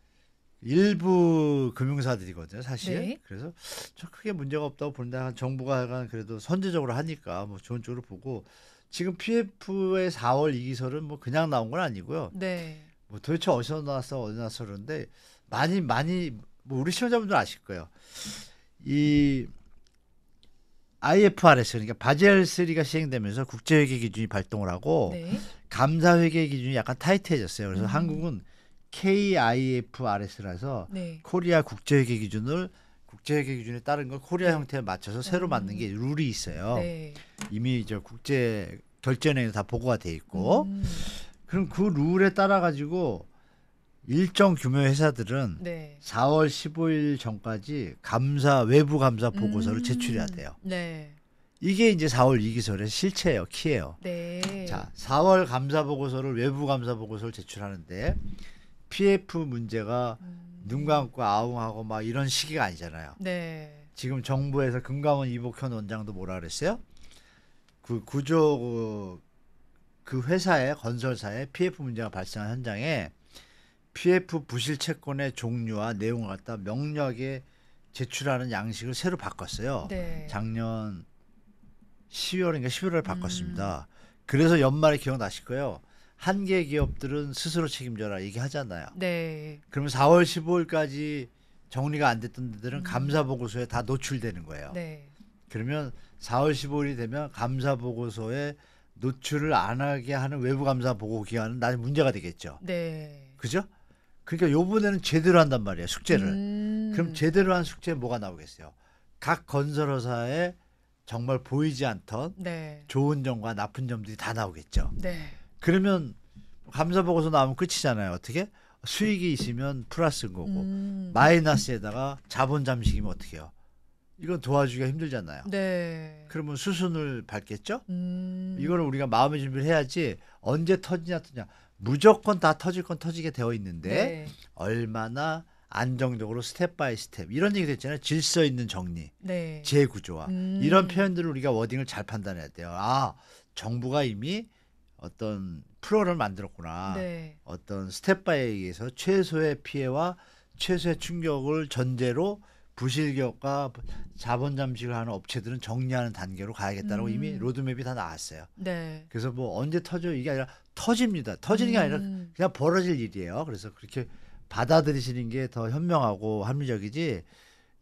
Speaker 2: 일부 금융사들이거든요, 사실. 네. 그래서 저 크게 문제가 없다고 보는데 정부가 약간 그래도 선제적으로 하니까 뭐 좋은 쪽으로 보고 지금 PF의 4월 이기설은 뭐 그냥 나온 건 아니고요. 네. 뭐 도대체 어디서 나왔어 어디 나왔어 그런데 많이 많이 뭐 우리 시청자분들 아실 거예요. 이 IFRS 그러니까 바젤 3가 시행되면서 국제회계 기준이 발동을 하고 네. 감사회계 기준이 약간 타이트해졌어요. 그래서 음. 한국은 KIFRS라서 네. 코리아 국제회계 기준을 국제회계 기준에 따른 걸 코리아 형태에 맞춰서 새로 음. 만든 게 룰이 있어요. 네. 이미 저 국제 결제는 다 보고가 돼 있고 음. 그럼 그 룰에 따라 가지고 일정 규모 회사들은 네. 4월 15일 전까지 감사 외부 감사 보고서를 음. 제출해야 돼요. 네. 이게 이제 4월 2기설의 실체예요, 키예요. 네. 자, 4월 감사 보고서를 외부 감사 보고서를 제출하는데 PF 문제가 음. 눈 감고 아웅하고 막 이런 시기가 아니잖아요.
Speaker 3: 네.
Speaker 2: 지금 정부에서 금감원 이복현 원장도 뭐라 그랬어요? 그 구조 그그 그 회사의 건설사의 PF 문제가 발생한 현장에 PF 부실 채권의 종류와 내용을 갖다 명료하게 제출하는 양식을 새로 바꿨어요. 네. 작년 10월인가 11월에 바꿨습니다. 음. 그래서 연말에 기억나실 거예요. 한계 기업들은 스스로 책임져라 얘기하잖아요.
Speaker 3: 네.
Speaker 2: 그러면 4월 15일까지 정리가 안 됐던 데들은 음. 감사 보고서에 다 노출되는 거예요. 네. 그러면 4월 15일이 되면 감사 보고서에 노출을 안 하게 하는 외부 감사 보고 기간은 나중 문제가 되겠죠.
Speaker 3: 네.
Speaker 2: 그죠? 그러니까 요번에는 제대로 한단 말이에요. 숙제를. 음. 그럼 제대로 한숙제 뭐가 나오겠어요? 각 건설 회사에 정말 보이지 않던 네. 좋은 점과 나쁜 점들이 다 나오겠죠. 네. 그러면 감사 보고서 나오면 끝이잖아요. 어떻게? 수익이 있으면 플러스인 거고 음. 마이너스에다가 자본 잠식이면 어떻게 요 이건 도와주기가 힘들잖아요.
Speaker 3: 네.
Speaker 2: 그러면 수순을 밟겠죠? 음. 이거를 우리가 마음의 준비를 해야지 언제 터지냐 터냐 무조건 다 터질 건 터지게 되어 있는데 네. 얼마나 안정적으로 스텝 바이 스텝 이런 얘기도 했잖아요. 질서 있는 정리, 네. 재구조화 음. 이런 표현들을 우리가 워딩을 잘 판단해야 돼요. 아 정부가 이미 어떤 프로를 만들었구나. 네. 어떤 스텝바에 의해서 최소의 피해와 최소의 충격을 전제로 부실격과 자본 잠식을 하는 업체들은 정리하는 단계로 가야겠다라고 음. 이미 로드맵이 다 나왔어요. 네. 그래서 뭐 언제 터져 이게 아니라 터집니다. 터지는 게 아니라 음. 그냥 벌어질 일이에요. 그래서 그렇게 받아들이시는 게 더 현명하고 합리적이지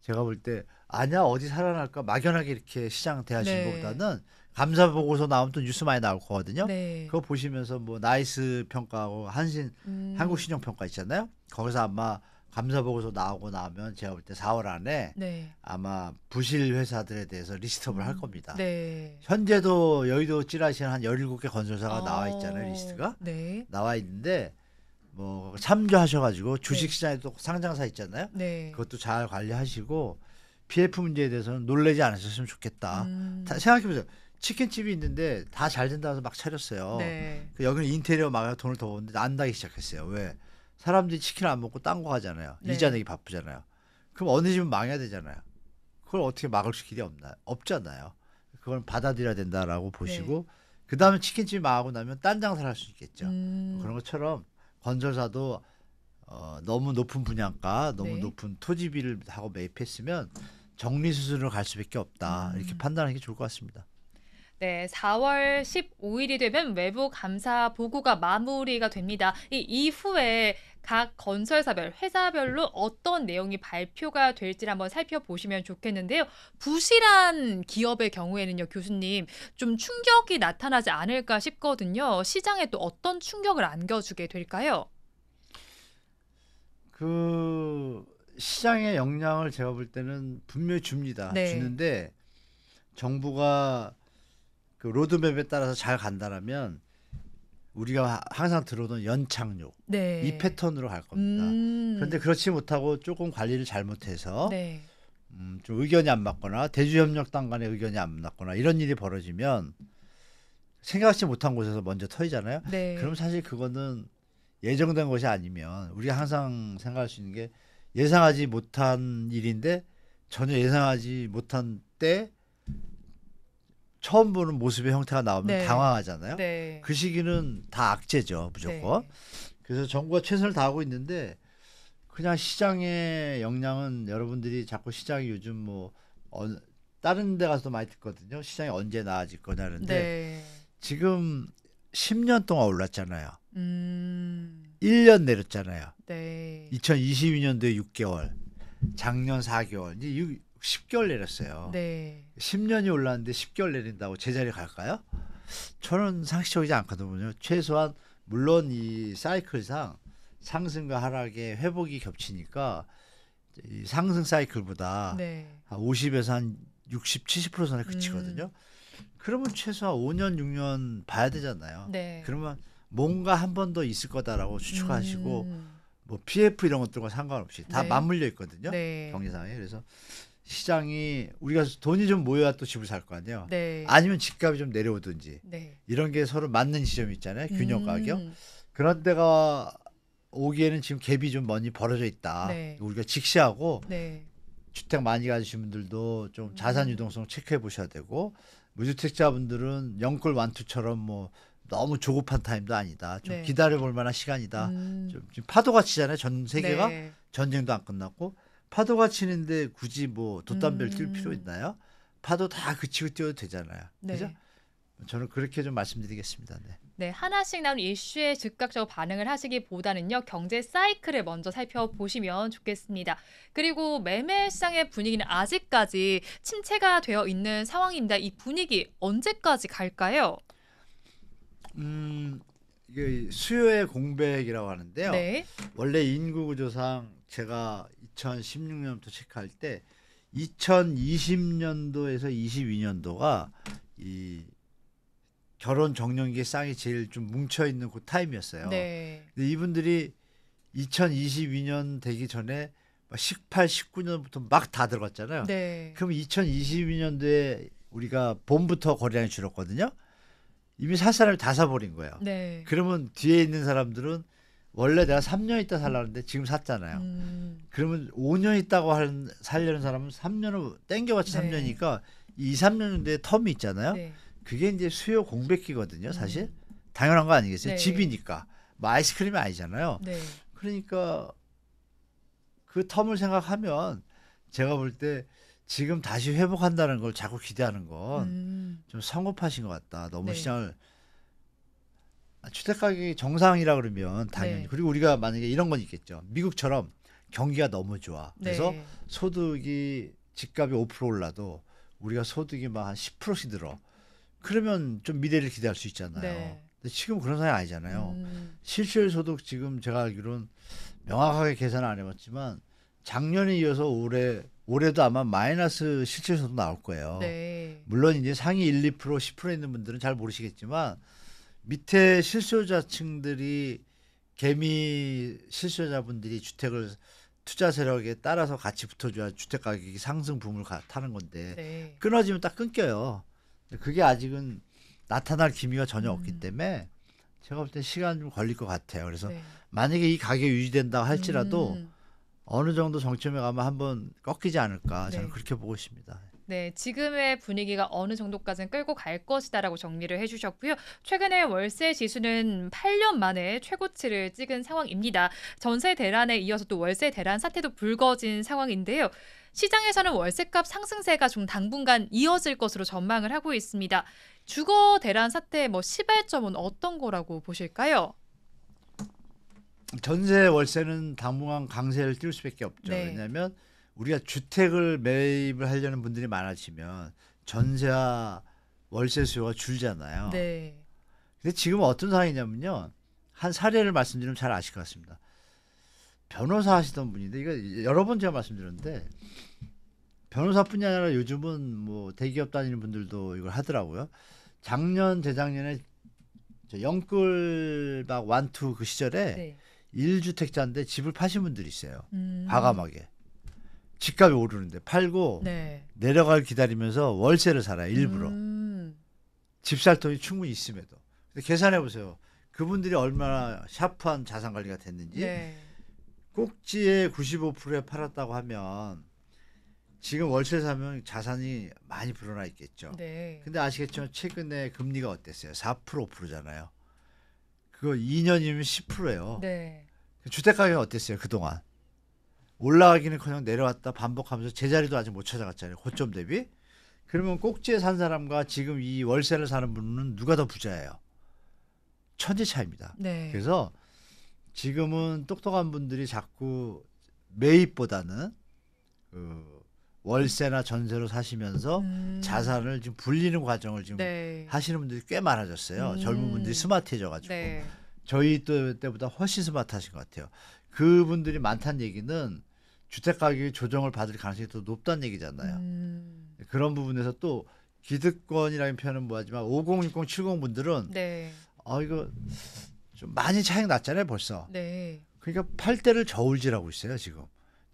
Speaker 2: 제가 볼 때 아냐 어디 살아날까 막연하게 이렇게 시장 대하시는 네. 것보다는 감사 보고서 나오면 또 뉴스 많이 나올 거거든요. 네. 그거 보시면서 뭐 나이스 평가하고 한신 음. 한국 신용 평가 있잖아요. 거기서 아마 감사 보고서 나오고 나면 제가 볼 때 4월 안에 네. 아마 부실 회사들에 대해서 리스트업을 음. 할 겁니다.
Speaker 3: 네.
Speaker 2: 현재도 여의도 찌라시는 한 17개 건설사가 어. 나와 아. 있잖아요, 리스트가. 네. 나와 있는데 뭐 참조하셔 가지고 네. 주식 시장에 도 상장사 있잖아요. 네. 그것도 잘 관리하시고 PF 문제에 대해서는 놀라지 않으셨으면 좋겠다. 음. 생각해 보세요. 치킨집이 있는데 다 잘 된다 해서 막 차렸어요. 네. 그 여기는 인테리어 막 돈을 더 버는데 안다기 시작했어요. 왜? 사람들이 치킨 을안 먹고 딴 거 하잖아요. 네. 이자 내기 바쁘잖아요. 그럼 어느 집은 망해야 되잖아요. 그걸 어떻게 막을 수 길이 없나 없잖아요. 그걸 받아들여야 된다라고 보시고 네. 그 다음에 치킨집 망하고 나면 딴 장사를 할 수 있겠죠. 음. 그런 것처럼 건설사도 어, 너무 높은 분양가, 너무 네. 높은 토지비를 하고 매입했으면 정리수술을 갈 수밖에 없다. 음. 이렇게 판단하는 게 좋을 것 같습니다.
Speaker 1: 네, 4월 15일이 되면 외부 감사 보고가 마무리가 됩니다. 이 이후에 각 건설사별, 회사별로 어떤 내용이 발표가 될지 한번 살펴보시면 좋겠는데요. 부실한 기업의 경우에는요, 교수님, 좀 충격이 나타나지 않을까 싶거든요. 시장에 또 어떤 충격을 안겨주게 될까요?
Speaker 2: 그 시장의 역량을 제가 볼 때는 분명히 줍니다. 네. 주는데 정부가 그 로드맵에 따라서 잘 간다라면 우리가 항상 들어오는 연착륙 네. 이 패턴으로 갈 겁니다. 음. 그런데 그렇지 못하고 조금 관리를 잘못해서 네. 음, 좀 의견이 안 맞거나 대주협력당 간의 의견이 안 맞거나 이런 일이 벌어지면 생각하지 못한 곳에서 먼저 터이잖아요. 네. 그럼 사실 그거는 예정된 것이 아니면 우리가 항상 생각할 수 있는 게 예상하지 못한 일인데 전혀 예상하지 못한 때 처음 보는 모습의 형태가 나오면 네. 당황하잖아요. 네. 그 시기는 다 악재죠, 무조건. 네. 그래서 정부가 최선을 다하고 있는데 그냥 시장의 역량은 여러분들이 자꾸 시장이 요즘 뭐 어, 다른 데 가서도 많이 듣거든요. 시장이 언제 나아질 거냐는데 네. 지금 10년 동안 올랐잖아요.
Speaker 3: 음...
Speaker 2: 1년 내렸잖아요. 2022년도에 6개월, 작년 4개월, 이제 10개월 내렸어요. 네. 10년이 올랐는데 10개월 내린다고 제자리 갈까요? 저는 상식적이지 않거든요. 최소한 물론 이 사이클상 상승과 하락의 회복이 겹치니까 이 상승 사이클보다 네. 한 50에서 한 60, 70% 선에 그치거든요. 음. 그러면 최소한 5년, 6년 봐야 되잖아요. 네. 그러면 뭔가 한 번 더 있을 거다라고 추측하시고 음. 뭐 PF 이런 것들과 상관없이 다 네. 맞물려 있거든요. 네. 경제상에. 그래서 시장이 우리가 돈이 좀 모여야 또 집을 살 거 아니에요. 네. 아니면 집값이 좀 내려오든지 네. 이런 게 서로 맞는 지점이 있잖아요. 음. 균형 가격. 음. 그런 데가 오기에는 지금 갭이 좀 많이 벌어져 있다. 네. 우리가 직시하고 네. 주택 많이 가지신 분들도 좀 음. 자산 유동성 체크해 보셔야 되고 무주택자분들은 영끌 완투처럼 뭐 너무 조급한 타임도 아니다. 좀 네. 기다려 볼 만한 시간이다. 음. 좀 파도가 치잖아요. 전 세계가 네. 전쟁도 안 끝났고 파도가 치는데 굳이 뭐돛단별를뛸 필요 음. 있나요? 파도 다 그치고 뛰어도 되잖아요. 네. 그죠? 저는 그렇게 좀 말씀드리겠습니다. 네.
Speaker 1: 네, 하나씩 나온 이슈에 즉각적으로 반응을 하시기보다는요, 경제 사이클을 먼저 살펴보시면 좋겠습니다. 그리고 매매 시장의 분위기는 아직까지 침체가 되어 있는 상황입니다. 이 분위기 언제까지 갈까요?
Speaker 2: 음, 이게 수요의 공백이라고 하는데요. 네. 원래 인구 구조상 제가 2016년부터 체크할 때 2020년도에서 22년도가 이 결혼 정년기 쌍이 제일 좀 뭉쳐 있는 그 타임이었어요. 네. 근데 이분들이 2022년 되기 전에 18, 19년부터 막 다 들어갔잖아요. 네. 그럼 2022년도에 우리가 봄부터 거래량이 줄었거든요. 이미 살 사람이 다 사버린 거예요. 네. 그러면 뒤에 있는 사람들은 원래 내가 3년 있다 살라는데 지금 샀잖아요. 음. 그러면 5년 있다고 하는 살려는 사람은 3년을 땡겨봤자 네. 3년이니까 2, 3년 뒤에 텀이 있잖아요. 네. 그게 이제 수요 공백기거든요, 사실. 음. 당연한 거 아니겠어요? 네. 집이니까. 뭐 아이스크림이 아니잖아요. 네. 그러니까 그 텀을 생각하면 제가 볼 때 지금 다시 회복한다는 걸 자꾸 기대하는 건좀 음. 성급하신 것 같다. 너무 네. 시장을 주택 가격이 정상이라 그러면 당연히 네. 그리고 우리가 만약에 이런 건 있겠죠. 미국처럼 경기가 너무 좋아. 그래서 네. 소득이 집값이 5% 올라도 우리가 소득이 막 한 10%씩 들어. 그러면 좀 미래를 기대할 수 있잖아요. 네. 근데 지금 그런 상황이 아니잖아요. 음. 실질 소득 지금 제가 알기로는 명확하게 계산 안 해봤지만 작년에 이어서 올해 올해도 아마 마이너스 실질 소득 나올 거예요.
Speaker 3: 네.
Speaker 2: 물론 이제 상위 1, 2% 10% 있는 분들은 잘 모르시겠지만 밑에 실수유자층들이 개미 실수유자분들이 주택을 투자 세력에 따라서 같이 붙어줘야 주택 가격이 상승 붐을 가, 타는 건데 네. 끊어지면 딱 끊겨요. 그게 아직은 나타날 기미가 전혀 없기 음. 때문에 제가 볼 때 시간 좀 걸릴 것 같아요. 그래서 네. 만약에 이 가격이 유지된다 고 할지라도 음. 어느 정도 정점에 가면 한번 꺾이지 않을까 저는 네. 그렇게 보고 있습니다.
Speaker 3: 네,
Speaker 1: 지금의 분위기가 어느 정도까지는 끌고 갈 것이다라고 정리를 해주셨고요. 최근에 월세 지수는 8년 만에 최고치를 찍은 상황입니다. 전세 대란에 이어서 또 월세 대란 사태도 불거진 상황인데요. 시장에서는 월세값 상승세가 좀 당분간 이어질 것으로 전망을 하고 있습니다. 주거 대란 사태의 뭐 시발점은 어떤 거라고 보실까요?
Speaker 2: 전세 월세는 당분간 강세를 띨 수밖에 없죠. 네. 왜냐하면 우리가 주택을 매입을 하려는 분들이 많아지면 전세와 월세 수요가 줄잖아요. 네. 근데 지금 어떤 상황이냐면요. 한 사례를 말씀드리면 잘 아실 것 같습니다. 변호사 하시던 분인데 이거 여러 번 제가 말씀드렸는데 변호사뿐이 아니라 요즘은 뭐 대기업 다니는 분들도 이걸 하더라고요. 작년 재작년에 저 영끌 막 완투 그 시절에 네. 일주택자인데 집을 파신 분들이 있어요. 음. 과감하게. 집값이 오르는데 팔고 네. 내려갈 기다리면서 월세를 살아 일부러 음. 집살 돈이 충분히 있음에도 근데 계산해 보세요 그분들이 얼마나 샤프한 자산 관리가 됐는지 네. 꼭지에 95%에 팔았다고 하면 지금 월세 사면 자산이 많이 불어나 있겠죠. 네. 근데 아시겠지만 최근에 금리가 어땠어요? 4% 5%잖아요. 그거 2년이면 10%예요. 네. 주택 가격 어땠어요 그동안? 올라가기는커녕 내려왔다 반복하면서 제자리도 아직 못 찾아갔잖아요. 고점 대비. 그러면 꼭지에 산 사람과 지금 이 월세를 사는 분은 누가 더 부자예요? 천지 차입니다. 네. 그래서 지금은 똑똑한 분들이 자꾸 매입보다는 그 월세나 전세로 사시면서 음. 자산을 지금 불리는 과정을 지금 네. 하시는 분들이 꽤 많아졌어요. 음. 젊은 분들이 스마트해져가지고 네. 저희 때보다 훨씬 스마트하신 것 같아요. 그분들이 많다는 얘기는 주택 가격이 조정을 받을 가능성이 더 높다는 얘기잖아요.
Speaker 3: 음.
Speaker 2: 그런 부분에서 또 기득권이라는 표현은 뭐하지만 5060, 70 분들은 네. 아 이거 좀 많이 차이가 났잖아요 벌써. 네. 그러니까 팔대를 저울질하고 있어요 지금.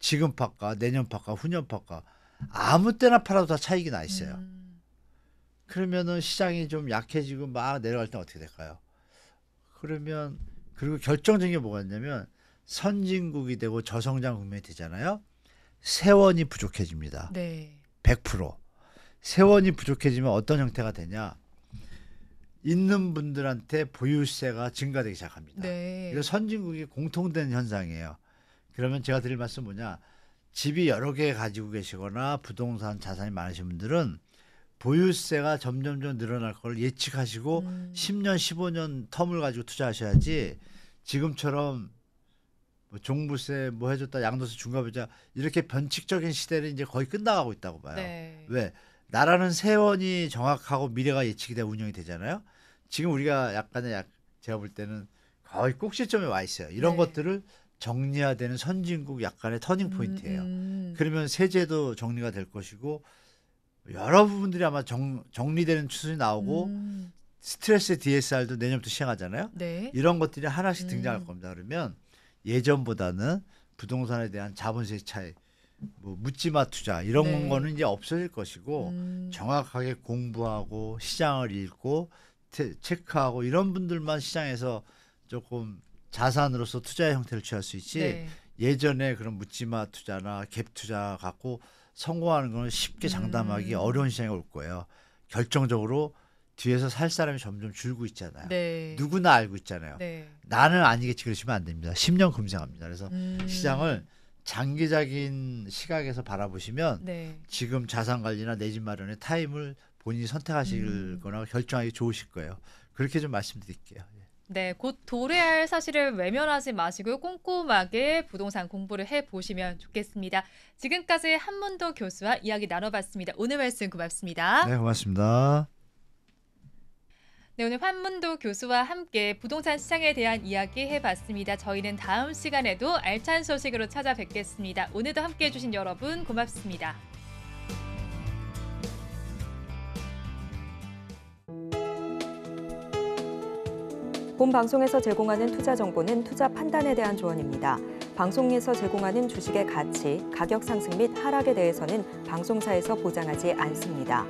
Speaker 2: 지금 팔까 내년 팔까 후년 팔까 아무 때나 팔아도 다 차익이 나 있어요. 음. 그러면은 시장이 좀 약해지고 막 내려갈 때 어떻게 될까요? 그러면 그리고 결정적인 게 뭐가 있냐면 선진국이 되고 저성장 국면이 되잖아요. 세원이 부족해집니다. 네. 100%. 세원이 부족해지면 어떤 형태가 되냐? 있는 분들한테 보유세가 증가되기 시작합니다.
Speaker 3: 네. 이거
Speaker 2: 선진국이 공통된 현상이에요. 그러면 제가 드릴 말씀 뭐냐? 집이 여러 개 가지고 계시거나 부동산 자산이 많으신 분들은 보유세가 점점점 늘어날 걸 예측하시고 음. 10년, 15년 텀을 가지고 투자하셔야지 지금처럼 뭐 종부세 뭐 해줬다 양도세 중과부자 이렇게 변칙적인 시대는 이제 거의 끝나가고 있다고 봐요. 네. 왜 나라는 세원이 정확하고 미래가 예측이 돼 운영이 되잖아요. 지금 우리가 약간의 약 제가 볼 때는 거의 꼭지점에 와 있어요. 이런 네. 것들을 정리해야 되는 선진국 약간의 터닝 음, 포인트예요. 음, 음. 그러면 세제도 정리가 될 것이고 여러 부분들이 아마 정, 정리되는 추세이 나오고 음. 스트레스 DSR도 내년부터 시행하잖아요. 네. 이런 것들이 하나씩 음. 등장할 음. 겁니다. 그러면 예전보다는 부동산에 대한 자본세 차이, 뭐 묻지마 투자 이런 네. 거는 이제 없어질 것이고 음. 정확하게 공부하고 시장을 읽고 테, 체크하고 이런 분들만 시장에서 조금 자산으로서 투자의 형태를 취할 수 있지 네. 예전에 그런 묻지마 투자나 갭 투자 갖고 성공하는 거는 쉽게 음. 장담하기 음. 어려운 시장이 올 거예요. 결정적으로 뒤에서 살 사람이 점점 줄고 있잖아요. 네. 누구나 알고 있잖아요. 네. 나는 아니겠지 그러시면 안 됩니다. 10년 금생합니다. 그래서 음. 시장을 장기적인 시각에서 바라보시면 네. 지금 자산 관리나 내 집 마련의 타임을 본인이 선택하시 음. 거나 결정하기 좋으실 거예요. 그렇게 좀 말씀드릴게요. 예.
Speaker 1: 네, 곧 도래할 사실을 외면하지 마시고 꼼꼼하게 부동산 공부를 해 보시면 좋겠습니다. 지금까지 한문도 교수와 이야기 나눠봤습니다. 오늘 말씀 고맙습니다.
Speaker 2: 네, 고맙습니다.
Speaker 1: 네, 오늘 환문도 교수와 함께 부동산 시장에 대한 이야기 해봤습니다. 저희는 다음 시간에도 알찬 소식으로 찾아뵙겠습니다. 오늘도 함께 해주신 여러분 고맙습니다. 본 방송에서 제공하는 투자 정보는 투자 판단에 대한 조언입니다. 방송에서 제공하는 주식의 가치, 가격 상승 및 하락에 대해서는 방송사에서 보장하지 않습니다.